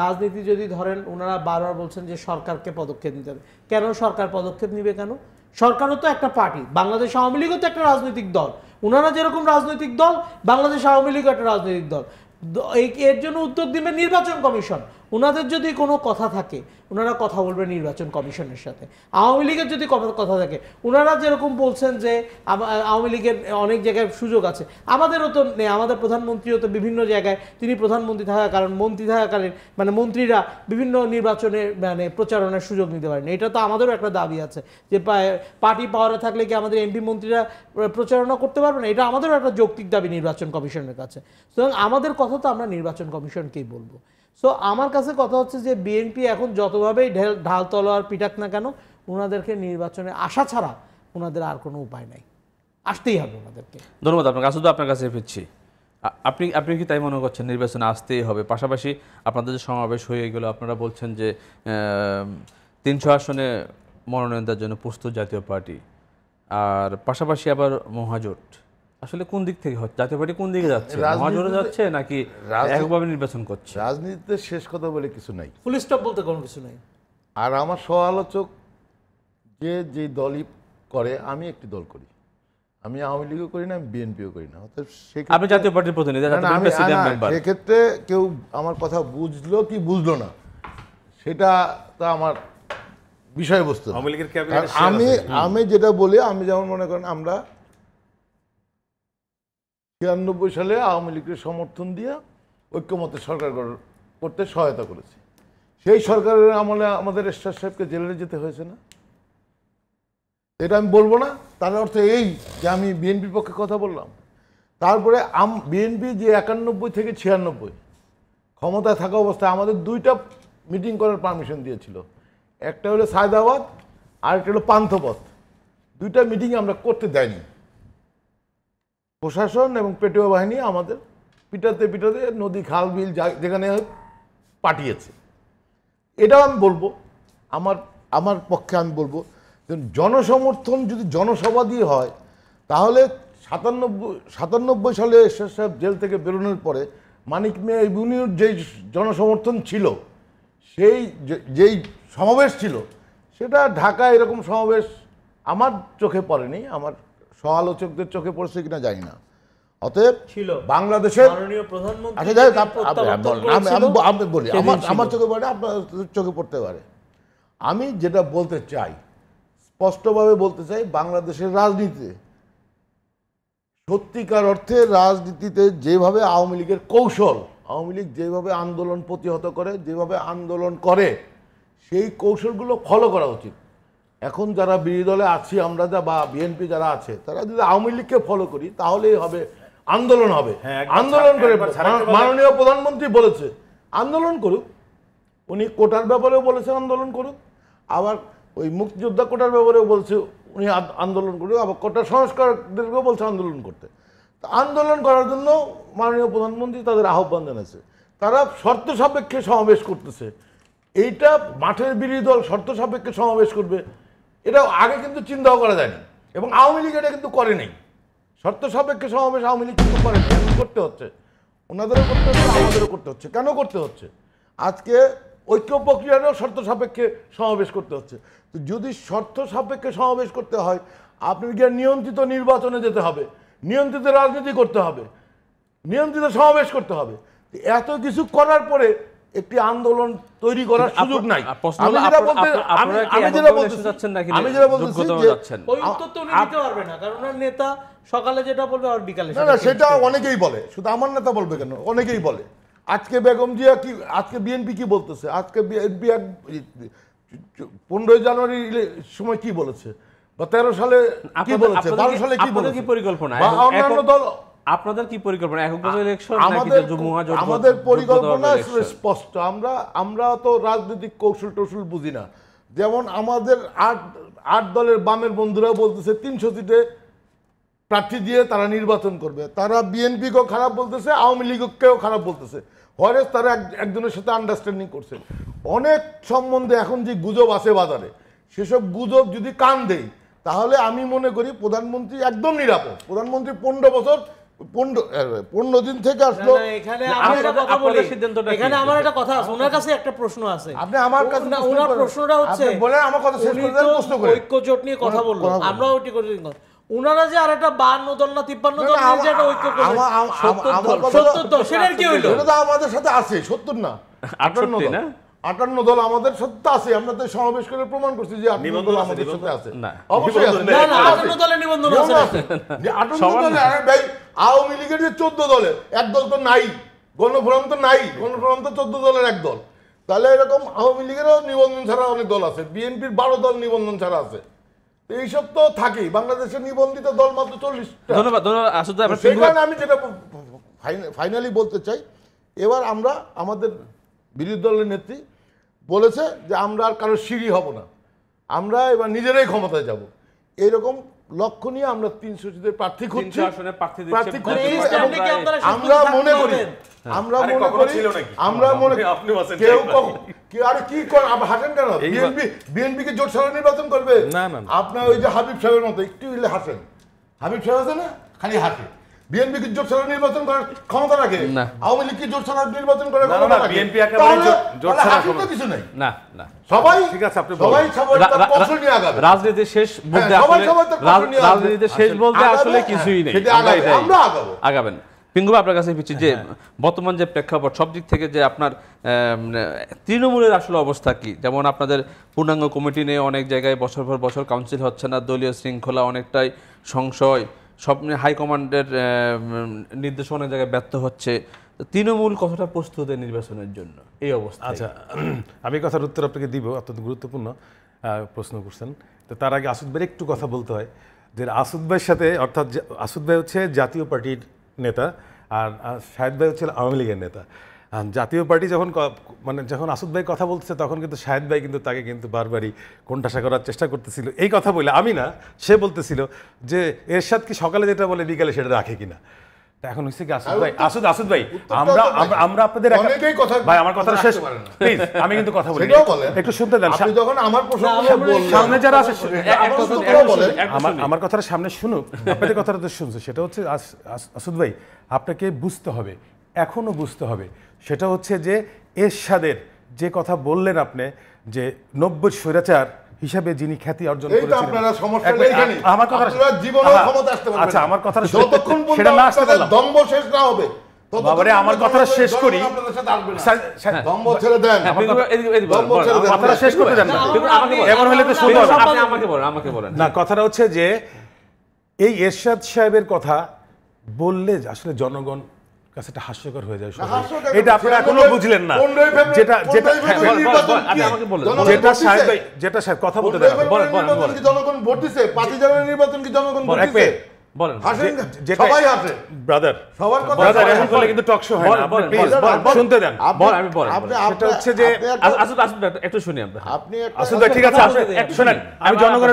রাজনীতি যদি ধরেন ওনারা বারবার বলছেন যে সরকারকে পদক্ষেপ নিতে হবে কেন সরকার পদক্ষেপ নিবে কেন সরকারও তো একটা পার্টি বাংলাদেশ আওয়ামী লীগও তো একটা রাজনৈতিক দল ওনারা যেরকম রাজনৈতিক দল বাংলাদেশ আওয়ামী লীগও একটা রাজনৈতিক দল এর জন্য উদ্যোগ দিবে নির্বাচন কমিশন ওনাদের যদি কোনো কথা থাকে ওনারা কথা বলবেন নির্বাচন কমিশনের সাথে আওয়ামী লীগের যদি কথা থাকে ওনারা যেরকম বলছেন যে আওয়ামী লীগের অনেক জায়গায় সুযোগ আছে আমাদেরও তো নেই আমাদের প্রধানমন্ত্রীও তো বিভিন্ন জায়গায় তিনি প্রধানমন্ত্রী থাকার কারণ মন্ত্রী থাকাকালীন মানে মন্ত্রীরা বিভিন্ন নির্বাচনে মানে প্রচারণের সুযোগ নিতে পারেন এটা তো আমাদেরও একটা দাবি আছে যে পার্টি পাওয়ারে থাকলে কি আমাদের এমপি মন্ত্রীরা প্রচারণা করতে পারবে না এটা আমাদেরও একটা যৌক্তিক দাবি নির্বাচন কমিশনের কাছে সুতরাং আমাদের কথা তো আমরা নির্বাচন কমিশনকেই বলবো সো আমার কাছে কথা হচ্ছে যে বিএনপি এখন যতভাবেই ঢেল ঢাল তলোয়ার পিটাক না কেন ওনাদেরকে নির্বাচনে আসা ছাড়া ওনাদের আর কোনো উপায় নাই আসতেই হবে ওনাদেরকে ধন্যবাদ আপনাকে আসলে আপনার কাছে ফিরছি আপনি আপনি কি তাই মনে করছেন নির্বাচনে আসতেই হবে পাশাপাশি আপনাদের যে সমাবেশ হয়ে গেল আপনারা বলছেন যে তিনশো আসনে মনোনয়ন দেওয়ার জন্য প্রস্তুত জাতীয় পার্টি আর পাশাপাশি আবার মহাজোট আসলে কোন দিক থেকে হচ্ছে জাতীয় পার্টি কোন দিকে যাচ্ছে মহাজোটে যাচ্ছে নাকি একভাবে নির্বাচন করছে রাজনীতিতে শেষ কথা বলে কিছু নাই ফুল স্টপ বলতে কোনো কিছু নাই আর আমার সমালোচক আলোচক যে যে দলই করে আমি একটি দল করি আমি আওয়ামী লীগও করি না আমি বিএনপিও করি না অর্থাৎ আপনি জাতীয় পার্টির প্রতিনিধি সেক্ষেত্রে কেউ আমার কথা বুঝলো কি বুঝলো না সেটা তো আমার বিষয়বস্তু আমি আমি যেটা বলি আমি যেমন মনে করেন আমরা ছিয়ানব্বই সালে আওয়ামী লীগের সমর্থন দিয়ে ঐক্যমতের সরকার করতে সহায়তা করেছে সেই সরকারের আমলে আমাদের এস্টার সাহেবকে জেলে যেতে হয়েছে না এটা আমি বলবো না তার অর্থ এই যে আমি বিএনপির পক্ষে কথা বললাম তারপরে আম বিএনপি যে একানব্বই থেকে ছিয়ানব্বই ক্ষমতায় থাকা অবস্থায় আমাদের দুইটা মিটিং করার পারমিশন দিয়েছিল একটা হলো সায়দাবাদ আর একটা হলো পান্থপথ দুইটা মিটিং আমরা করতে দেয়নি প্রশাসন এবং পেটুয়া বাহিনী আমাদের পিটাতে পিটাতে নদী খাল বিল যেখানে পাঠিয়েছে এটা আমি বলবো আমার আমার পক্ষে আমি বলবো জনসমর্থন যদি জনসভা দিয়ে হয় তাহলে সাতানব্বই সাতানব্বই সালে এস সাহেব জেল থেকে বেরোনোর পরে মানিক মিয়া ইউনিয়ন যেই জনসমর্থন ছিল সেই যেই সমাবেশ ছিল সেটা ঢাকা এরকম সমাবেশ আমার চোখে পড়েনি আমার সমালোচকদের চোখে পড়ছে কিনা জানি না অতএব বাংলাদেশের আচ্ছা, আমি বলি আমার আমার চোখে পড়ে আপনার চোখে পড়তে পারে আমি যেটা বলতে চাই স্পষ্টভাবে বলতে চাই বাংলাদেশের রাজনীতিতে সত্যিকার অর্থে রাজনীতিতে যেভাবে আওয়ামী লীগের কৌশল আওয়ামী লীগ যেভাবে আন্দোলন প্রতিহত করে যেভাবে আন্দোলন করে সেই কৌশলগুলো ফলো করা উচিত এখন যারা বিরোধী দলে আছি আমরা যা বা বিএনপি যারা আছে তারা যদি আওয়ামী লীগকে ফলো করি তাহলেই হবে আন্দোলন হবে হ্যাঁ, আন্দোলন করে মাননীয় প্রধানমন্ত্রী বলেছে আন্দোলন করুক উনি কোটার ব্যাপারেও বলেছেন আন্দোলন করুক আবার ওই মুক্তিযোদ্ধা কোটার ব্যাপারেও বলছে উনি আন্দোলন করুক আবার কোটা সংস্কারদেরকেও বলছে আন্দোলন করতে তা আন্দোলন করার জন্য মাননীয় প্রধানমন্ত্রী তাদের আহ্বান জানাচ্ছে তারা শর্ত সাপেক্ষে সমাবেশ করতেছে এইটা মাঠের বিরোধী দল শর্ত সাপেক্ষে সমাবেশ করবে এটাও আগে কিন্তু চিন্তাও করা যায়নি এবং আওয়ামী লীগ এটা কিন্তু করেনি শর্ত সাপেক্ষে সমাবেশ আওয়ামী লীগ কিন্তু করে নেই করতে হচ্ছে ওনাদেরও করতে হচ্ছে আমাদেরও করতে হচ্ছে কেন করতে হচ্ছে আজকে ঐক্য প্রক্রিয়ারও শর্ত সাপেক্ষে সমাবেশ করতে হচ্ছে তো যদি শর্ত সাপেক্ষে সমাবেশ করতে হয় আপনি গিয়ে নিয়ন্ত্রিত নির্বাচনে যেতে হবে নিয়ন্ত্রিত রাজনীতি করতে হবে নিয়ন্ত্রিত সমাবেশ করতে হবে এত কিছু করার পরে একটি আন্দোলন তৈরি করার সুযোগ নাই সেটা অনেকেই বলে শুধু আমার নেতা বলবে কেন অনেকেই বলে আজকে বেগম জিয়া কি আজকে বিএনপি কি বলতেছে আজকে পনেরোই জানুয়ারি সময় কি বলেছে বা তেরো সালে কি বলেছে বারো সালে কি বলেছে পরিকল্পনা অন্যান্য দল আপনাদের কি পরিকল্পনা একক ইলেকশন আমাদের আমাদের পরিকল্পনা স্পষ্ট আমরা আমরা তো রাজনৈতিক কৌশল টৌশল বুঝি না যেমন আমাদের আট আট দলের বামের বন্ধুরা বলতেছে তিনশো সিটে প্রার্থী দিয়ে তারা নির্বাচন করবে তারা বিএনপিকেও খারাপ বলতেছে আওয়ামী লীগকেও খারাপ বলতেছে হরেস তারা একজনের সাথে আন্ডারস্ট্যান্ডিং করছে অনেক সম্বন্ধে এখন যে গুজব আছে বাজারে সেসব গুজব যদি কান দেয় তাহলে আমি মনে করি প্রধানমন্ত্রী একদম নিরাপদ প্রধানমন্ত্রী পনেরো বছর পনেরো দিন থেকে আসলো আমাদের সাথে আছে সত্তর না আটান্ন আটান্ন দল আমাদের সত্য আছে আমরা তো সমাবেশ করে প্রমাণ করছি যে আটান্ন দল আমাদের সাথে আছে অবশ্যই আটান্ন দলের নিবন্ধন আছে আটান্ন দলের আওয়ামী লীগের যে চোদ্দ দলের এক দল তো নাই গণফোরাম তো নাই গণফোরাম তো চোদ্দ দলের এক দল তাহলে এরকম আওয়ামী লীগেরও নিবন্ধন ছাড়া অনেক দল আছে বিএনপির বারো দল নিবন্ধন ছাড়া আছে এইসব তো থাকেই বাংলাদেশের নিবন্ধিত দল মাত্র চল্লিশ ধন্যবাদ আমি যেটা ফাইনালি বলতে চাই এবার আমরা আমাদের বিরোধী দলের নেত্রী বলেছে যে আমরা আর কারো সিঁড়ি হব না আমরা এবার নিজেরাই ক্ষমতায় যাব এইরকম লক্ষ্য নিয়ে আমরা তিনশো প্রার্থী খুঁজছি মানে প্রার্থী খুঁজছি আমরা মনে করি আমরা মনে করি আমরা মনে কেউ আর কি হাসেন কেন বিএনপি বিএনপি কে জোট সরকার নির্বাচন করবে না না আপনার ওই যে হাবিব সাহেবের মতো একটু হাসেন হাবিব সাহেব আছে না খালি হাসে বিএনপি কি ছাড়া নির্বাচন করার ক্ষমতা রাখে আওয়ামী লীগ কি ছাড়া নির্বাচন করার ক্ষমতা রাখে বিএনপি একেবারে ছাড়া কিছু নাই না না সবাই ঠিক আছে আপনি সবাই সবার নিয়ে আগাবে শেষ হ্যাঁ, বলতে আসলে শেষ বলতে আসলে কিছুই নেই আমরা আগাবো আগাবেন পিঙ্গু আপনার কাছে পিছিয়ে যে হ্যাঁ, হ্যাঁ। বর্তমান যে প্রেক্ষাপট সব দিক থেকে যে আপনার তৃণমূলের আসলে অবস্থা কি যেমন আপনাদের পূর্ণাঙ্গ কমিটি নিয়ে অনেক জায়গায় বছর পর বছর কাউন্সিল হচ্ছে না দলীয় শৃঙ্খলা অনেকটাই সংশয় সব হাইকমান্ডের অনেক জায়গায় ব্যর্থ হচ্ছে তৃণমূল কতটা প্রস্তুত নির্বাচনের জন্য এই অবস্থা আচ্ছা আমি কথার উত্তর আপনাকে দিব অত্যন্ত গুরুত্বপূর্ণ প্রশ্ন করছেন তো তার আগে আসুদ ভাইয়ের একটু কথা বলতে হয় যে আসুদ ভাইয়ের সাথে অর্থাৎ আসুদ ভাই হচ্ছে জাতীয় পার্টির নেতা আর শাহেদ ভাই হচ্ছে আওয়ামী লীগের নেতা জাতীয় পার্টি যখন মানে যখন আসুদ ভাই কথা বলতেছে তখন কিন্তু শাহেদ ভাই কিন্তু তাকে কিন্তু বারবারই কোণঠাসা করার চেষ্টা করতেছিল এই কথা বলে আমি না সে বলতেছিল যে এরশাদ কি সকালে যেটা বলে বিকালে সেটা রাখে কিনা এখন হচ্ছে কি আসুদ ভাই আসুদ আসুদ ভাই আমরা আমরা আপনাদের ভাই আমার কথাটা শেষ প্লিজ আমি কিন্তু কথা বলি একটু শুনতে দেন আপনি যখন আমার সামনে যারা আছে আমার কথাটা সামনে শুনুক আপনাদের কথাটা তো শুনছে সেটা হচ্ছে আসুদ ভাই আপনাকে বুঝতে হবে এখনো বুঝতে হবে সেটা হচ্ছে যে এরশাদের যে কথা বললেন আপনি যে নব্বই স্বৈরাচার হিসাবে যিনি খ্যাতি অর্জন করেছিলেন আমার কথা কথাটা আচ্ছা, সেটা না আসতে শেষ না হবে করি কথাটা হচ্ছে যে এই এরশাদ সাহেবের কথা বললে আসলে জনগণ কাছেটা হাস্যকর হয়ে যায় এটা আপনারা এখনো বুঝলেন না যেটা যেটা আমাকে বলেন যেটা সাহেব যেটা সাহেব কথা বলতে দেন বলেন বলেন জনগণ ভোট দিছে পাঁচই জানুয়ারি নির্বাচন কি জনগণ ভোট দিছে আমি জনগণের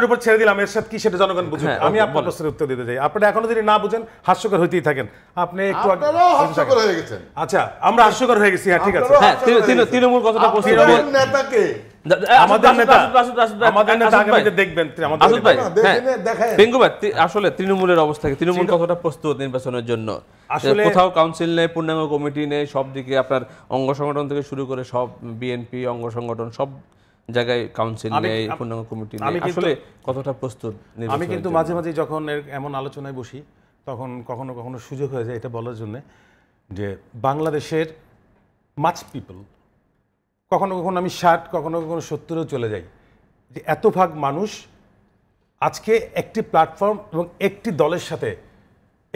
উপর ছেড়ে দিলাম এর সাথে কি সেটা জনগণ বুঝুন হ্যাঁ, আমি আপনার প্রশ্নের উত্তর দিতে চাই আপনি এখনো যদি না বুঝেন হাস্যকর হইতেই থাকেন আপনি একটু আচ্ছা আমরা হাস্যকর হয়ে গেছি হ্যাঁ ঠিক আছে হ্যাঁ, তৃণমূল কথাটা নেতাকে তৃণমূলের কতটা প্রস্তুত নির্বাচনের জন্য কোথাও কাউন্সিল নেই পূর্ণাঙ্গ কমিটি নেই সব দিকে আপনার অঙ্গ সংগঠন থেকে বিএনপি অঙ্গ সংগঠন সব জায়গায় কাউন্সিল নেই পূর্ণাঙ্গ কমিটি নেই আসলে কতটা প্রস্তুত আমি কিন্তু মাঝে মাঝে যখন এমন আলোচনায় বসি তখন কখনো কখনো সুযোগ হয়ে যায় এটা বলার জন্য যে বাংলাদেশের মাছ পিপল কখনো কখনো আমি ষাট কখনো কখনো সত্তরেও চলে যাই যে এত ভাগ মানুষ আজকে একটি প্ল্যাটফর্ম এবং একটি দলের সাথে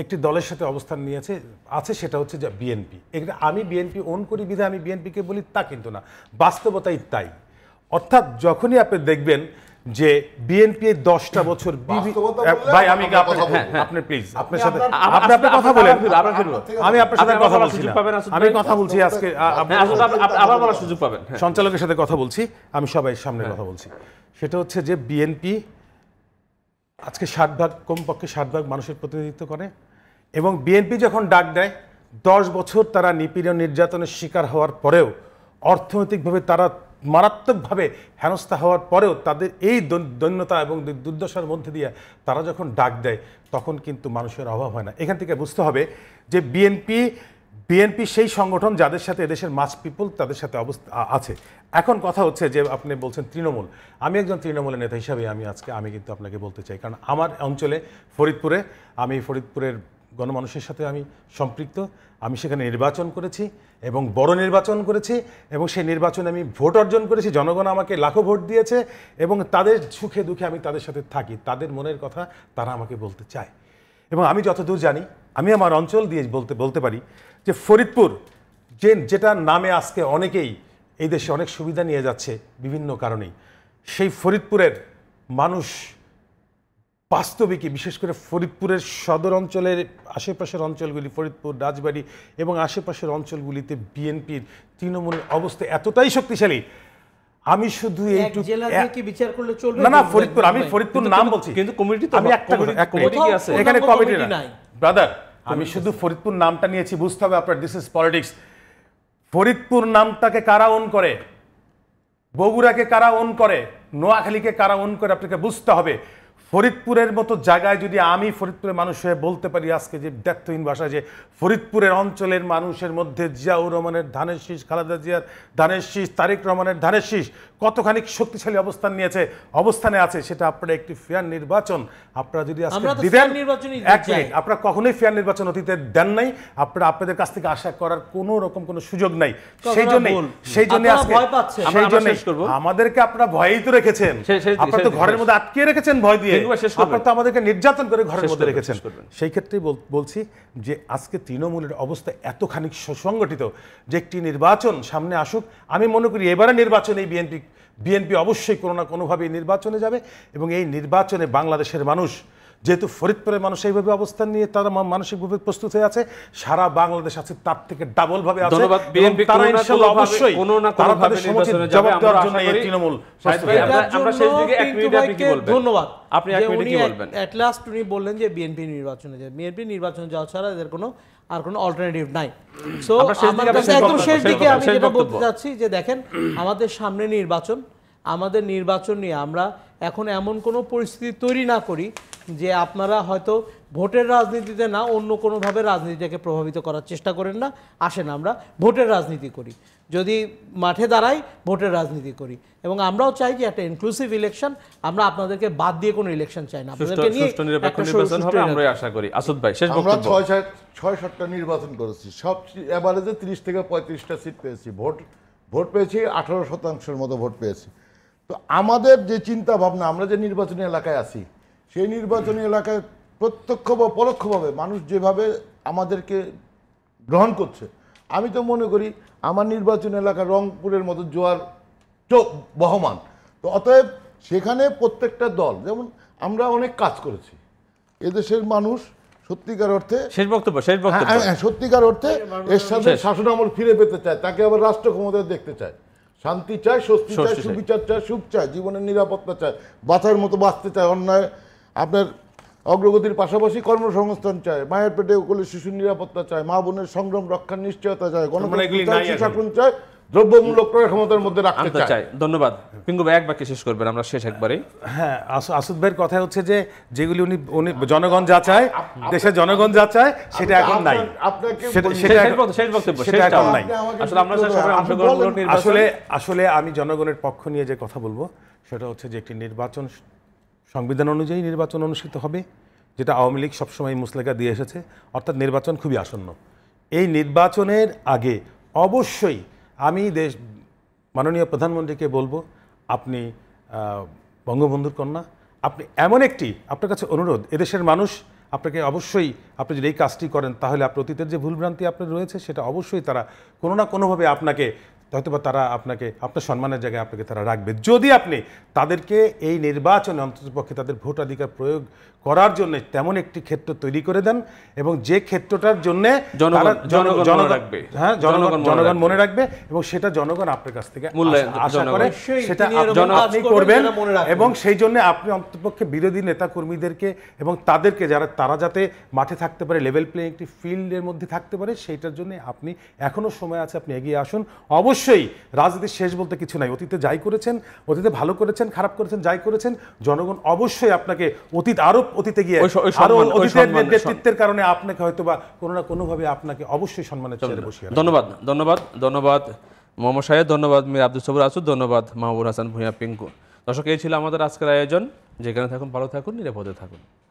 একটি দলের সাথে অবস্থান নিয়েছে আছে সেটা হচ্ছে যা বিএনপি এটা আমি বিএনপি ওন করি বিধে আমি বিএনপিকে বলি তা কিন্তু না বাস্তবতাই তাই অর্থাৎ যখনই আপনি দেখবেন যে বিএনপি দশটা বছর ভাই আমি হ্যাঁ, হ্যাঁ। আপনি প্লিজ আপনার সাথে আপনি আপনার কথা বলেন আমি আপনার সাথে কথা বলছি আমি কথা বলছি আজকে হ্যাঁ, আবার বলার সুযোগ পাবেন সঞ্চালকের সাথে কথা বলছি আমি সবাই সামনে কথা বলছি সেটা হচ্ছে যে বিএনপি আজকে ষাট ভাগ কমপক্ষে ষাট ভাগ মানুষের প্রতিনিধিত্ব করে এবং বিএনপি যখন ডাক দেয় দশ বছর তারা নিপীড়ন নির্যাতনের শিকার হওয়ার পরেও অর্থনৈতিকভাবে তারা মারাত্মকভাবে হেনস্থা হওয়ার পরেও তাদের এই দৈন্যতা এবং দুর্দশার মধ্যে দিয়ে তারা যখন ডাক দেয় তখন কিন্তু মানুষের অভাব হয় না এখান থেকে বুঝতে হবে যে বিএনপি বিএনপি সেই সংগঠন যাদের সাথে এদেশের মাস পিপুল তাদের সাথে অবস্থা আছে এখন কথা হচ্ছে যে আপনি বলছেন তৃণমূল আমি একজন তৃণমূলের নেতা হিসাবে আমি আজকে আমি কিন্তু আপনাকে বলতে চাই কারণ আমার অঞ্চলে ফরিদপুরে আমি ফরিদপুরের গণমানুষের সাথে আমি সম্পৃক্ত আমি সেখানে নির্বাচন করেছি এবং বড় নির্বাচন করেছি এবং সেই নির্বাচনে আমি ভোট অর্জন করেছি জনগণ আমাকে লাখো ভোট দিয়েছে এবং তাদের সুখে দুঃখে আমি তাদের সাথে থাকি তাদের মনের কথা তারা আমাকে বলতে চায় এবং আমি যতদূর জানি আমি আমার অঞ্চল দিয়ে বলতে বলতে পারি যে ফরিদপুর যে যেটা নামে আজকে অনেকেই এই দেশে অনেক সুবিধা নিয়ে যাচ্ছে বিভিন্ন কারণেই সেই ফরিদপুরের মানুষ বাস্তবিকই বিশেষ করে ফরিদপুরের সদর অঞ্চলের আশেপাশের অঞ্চলগুলি ফরিদপুর রাজবাড়ি এবং আশেপাশের অঞ্চলগুলিতে বিএনপির তৃণমূলের অবস্থা এতটাই শক্তিশালী আমি শুধু ফরিদপুর আমি ফরিদপুর নাম বলছি কিন্তু কমিটি ব্রাদার আমি শুধু ফরিদপুর নামটা নিয়েছি বুঝতে হবে আপনার দিস ইজ পলিটিক্স ফরিদপুর নামটাকে কারা ওন করে বগুড়াকে কারা ওন করে নোয়াখালীকে কারা ওন করে আপনাকে বুঝতে হবে ফরিদপুরের মতো জায়গায় যদি আমি ফরিদপুরের মানুষ হয়ে বলতে পারি আজকে যে ব্যর্থহীন ভাষা যে ফরিদপুরের অঞ্চলের মানুষের মধ্যে জিয়াউর রহমানের ধানের শীষ খালেদা জিয়ার ধানের শীষ তারেক রহমানের ধানের শীষ কতখানি শক্তিশালী অবস্থান নিয়েছে অবস্থানে আছে সেটা আপনারা একটি ফেয়ার নির্বাচন আপনারা যদি আজকে আপনারা কখনোই ফেয়ার নির্বাচন অতীতে দেন নাই আপনারা আপনাদের কাছ থেকে আশা করার কোনো রকম কোনো সুযোগ নাই সেই জন্য সেই জন্য আমাদেরকে আপনারা ভয়ই তো রেখেছেন আপনারা তো ঘরের মধ্যে আটকিয়ে রেখেছেন ভয় দিয়ে আমাদেরকে নির্যাতন করে ঘরের মধ্যে রেখেছেন সেই ক্ষেত্রে বলছি যে আজকে তৃণমূলের অবস্থা এতখানি সুসংগঠিত যে একটি নির্বাচন সামনে আসুক আমি মনে করি এবারে নির্বাচনে বিএনপি বিএনপি অবশ্যই কোনো না কোনোভাবেই নির্বাচনে যাবে এবং এই নির্বাচনে বাংলাদেশের মানুষ যেহেতু ফরিদপুরের মানুষ এইভাবে অবস্থান নিয়ে তারা মানসিকভাবে প্রস্তুত হয়ে আছে সারা বাংলাদেশ আছে তার থেকে ডাবল ভাবে ধন্যবাদ আপনি বলবেন এট লাস্ট উনি বললেন যে বিএনপি নির্বাচনে বিএনপি ছাড়া এদের কোনো আর কোনো অল্টারনেটিভ নাই বলতে চাচ্ছি যে দেখেন আমাদের সামনে নির্বাচন আমাদের নির্বাচন নিয়ে আমরা এখন এমন কোনো পরিস্থিতি তৈরি না করি যে আপনারা হয়তো ভোটের রাজনীতিতে না অন্য কোনোভাবে রাজনীতিটাকে প্রভাবিত করার চেষ্টা করেন না আসেন আমরা ভোটের রাজনীতি করি যদি মাঠে দাঁড়াই ভোটের রাজনীতি করি এবং আমরাও চাই যে একটা ইনক্লুসিভ ইলেকশন আমরা আপনাদেরকে বাদ দিয়ে কোনো ইলেকশন চাই না আমরা আশা করি আমরা ছয় ছয় সাতটা নির্বাচন করেছি সব এভারেজে তিরিশ থেকে পঁয়ত্রিশটা সিট পেয়েছি ভোট ভোট পেয়েছি আঠারো শতাংশের মতো ভোট পেয়েছি তো আমাদের যে চিন্তা ভাবনা আমরা যে নির্বাচনী এলাকায় আছি সেই নির্বাচনী এলাকায় প্রত্যক্ষ বা পরোক্ষভাবে মানুষ যেভাবে আমাদেরকে গ্রহণ করছে আমি তো মনে করি আমার নির্বাচন এলাকা রংপুরের মতো জোয়ার চোখ বহমান তো অতএব সেখানে প্রত্যেকটা দল যেমন আমরা অনেক কাজ করেছি এদেশের মানুষ সত্যিকার অর্থে শেষ বক্তব্য শেষ বক্তব্য হ্যাঁ, হ্যাঁ, সত্যিকার অর্থে এর সাথে শাসন আমল ফিরে পেতে চায় তাকে আবার রাষ্ট্র ক্ষমতায় দেখতে চায় শান্তি চায় স্বস্তি চায় সুবিচার চায় সুখ চায় জীবনের নিরাপত্তা চায় বাঁচার মতো বাঁচতে চায় অন্যায় আপনার অগ্রগতির পাশাপাশি কর্মসংস্থান চায় মায়ের পেটে কোলে শিশুর নিরাপত্তা চায় মা বোনের সংগ্রাম রক্ষার নিশ্চয়তা চায় মানে গণতন্ত্র চায় চায় দ্রব্যমূল্য ক্রয় ক্ষমতার মধ্যে রাখতে চাই ধন্যবাদ পিঙ্গু ভাই একবারকে শেষ করবেন আমরা শেষ একবারে হ্যাঁ আসুদ ভাইয়ের কথা হচ্ছে যে যেগুলি উনি উনি জনগণ যা চায় দেশের জনগণ যা চায় সেটা এখন নাই আসলে আসলে আমি জনগণের পক্ষ নিয়ে যে কথা বলবো সেটা হচ্ছে যে একটি নির্বাচন সংবিধান অনুযায়ী নির্বাচন অনুষ্ঠিত হবে যেটা আওয়ামী লীগ সবসময় মুসলেখা দিয়ে এসেছে অর্থাৎ নির্বাচন খুবই আসন্ন এই নির্বাচনের আগে অবশ্যই আমি দেশ মাননীয় প্রধানমন্ত্রীকে বলবো আপনি বঙ্গবন্ধুর কন্যা আপনি এমন একটি আপনার কাছে অনুরোধ এদেশের মানুষ আপনাকে অবশ্যই আপনি যদি এই কাজটি করেন তাহলে আপনার অতীতের যে ভুলভ্রান্তি আপনার রয়েছে সেটা অবশ্যই তারা কোনো না কোনোভাবে আপনাকে হয়তোবা তারা আপনাকে আপনার সম্মানের জায়গায় আপনাকে তারা রাখবে যদি আপনি তাদেরকে এই নির্বাচনে অন্ততপক্ষে তাদের ভোটাধিকার প্রয়োগ করার জন্য তেমন একটি ক্ষেত্র তৈরি করে দেন এবং যে ক্ষেত্রটার জন্য জনগণ মনে রাখবে এবং সেটা জনগণ আপনার কাছ থেকে সেটা করবেন এবং সেই জন্য আপনি অন্ততপক্ষে বিরোধী নেতা কর্মীদেরকে এবং তাদেরকে যারা তারা যাতে মাঠে থাকতে পারে লেভেল প্লেইং একটি ফিল্ডের মধ্যে থাকতে পারে সেইটার জন্য আপনি এখনো সময় আছে আপনি এগিয়ে আসুন অবশ্যই অবশ্যই রাজনীতির শেষ বলতে কিছু নাই অতীতে যাই করেছেন অতীতে ভালো করেছেন খারাপ করেছেন যাই করেছেন জনগণ অবশ্যই আপনাকে অতীত আরো অতীতে গিয়ে নেতৃত্বের কারণে আপনাকে হয়তো বা কোনো না কোনোভাবে আপনাকে অবশ্যই সম্মানের চলে বসিয়ে ধন্যবাদ ধন্যবাদ ধন্যবাদ মোহাম্মদ সাহেব ধন্যবাদ মীর আব্দুল সবুর আসুদ ধন্যবাদ মাহবুব হাসান ভূঁয়া পিঙ্কু দর্শক এই ছিল আমাদের আজকের আয়োজন যেখানে থাকুন ভালো থাকুন নিরাপদে থাকুন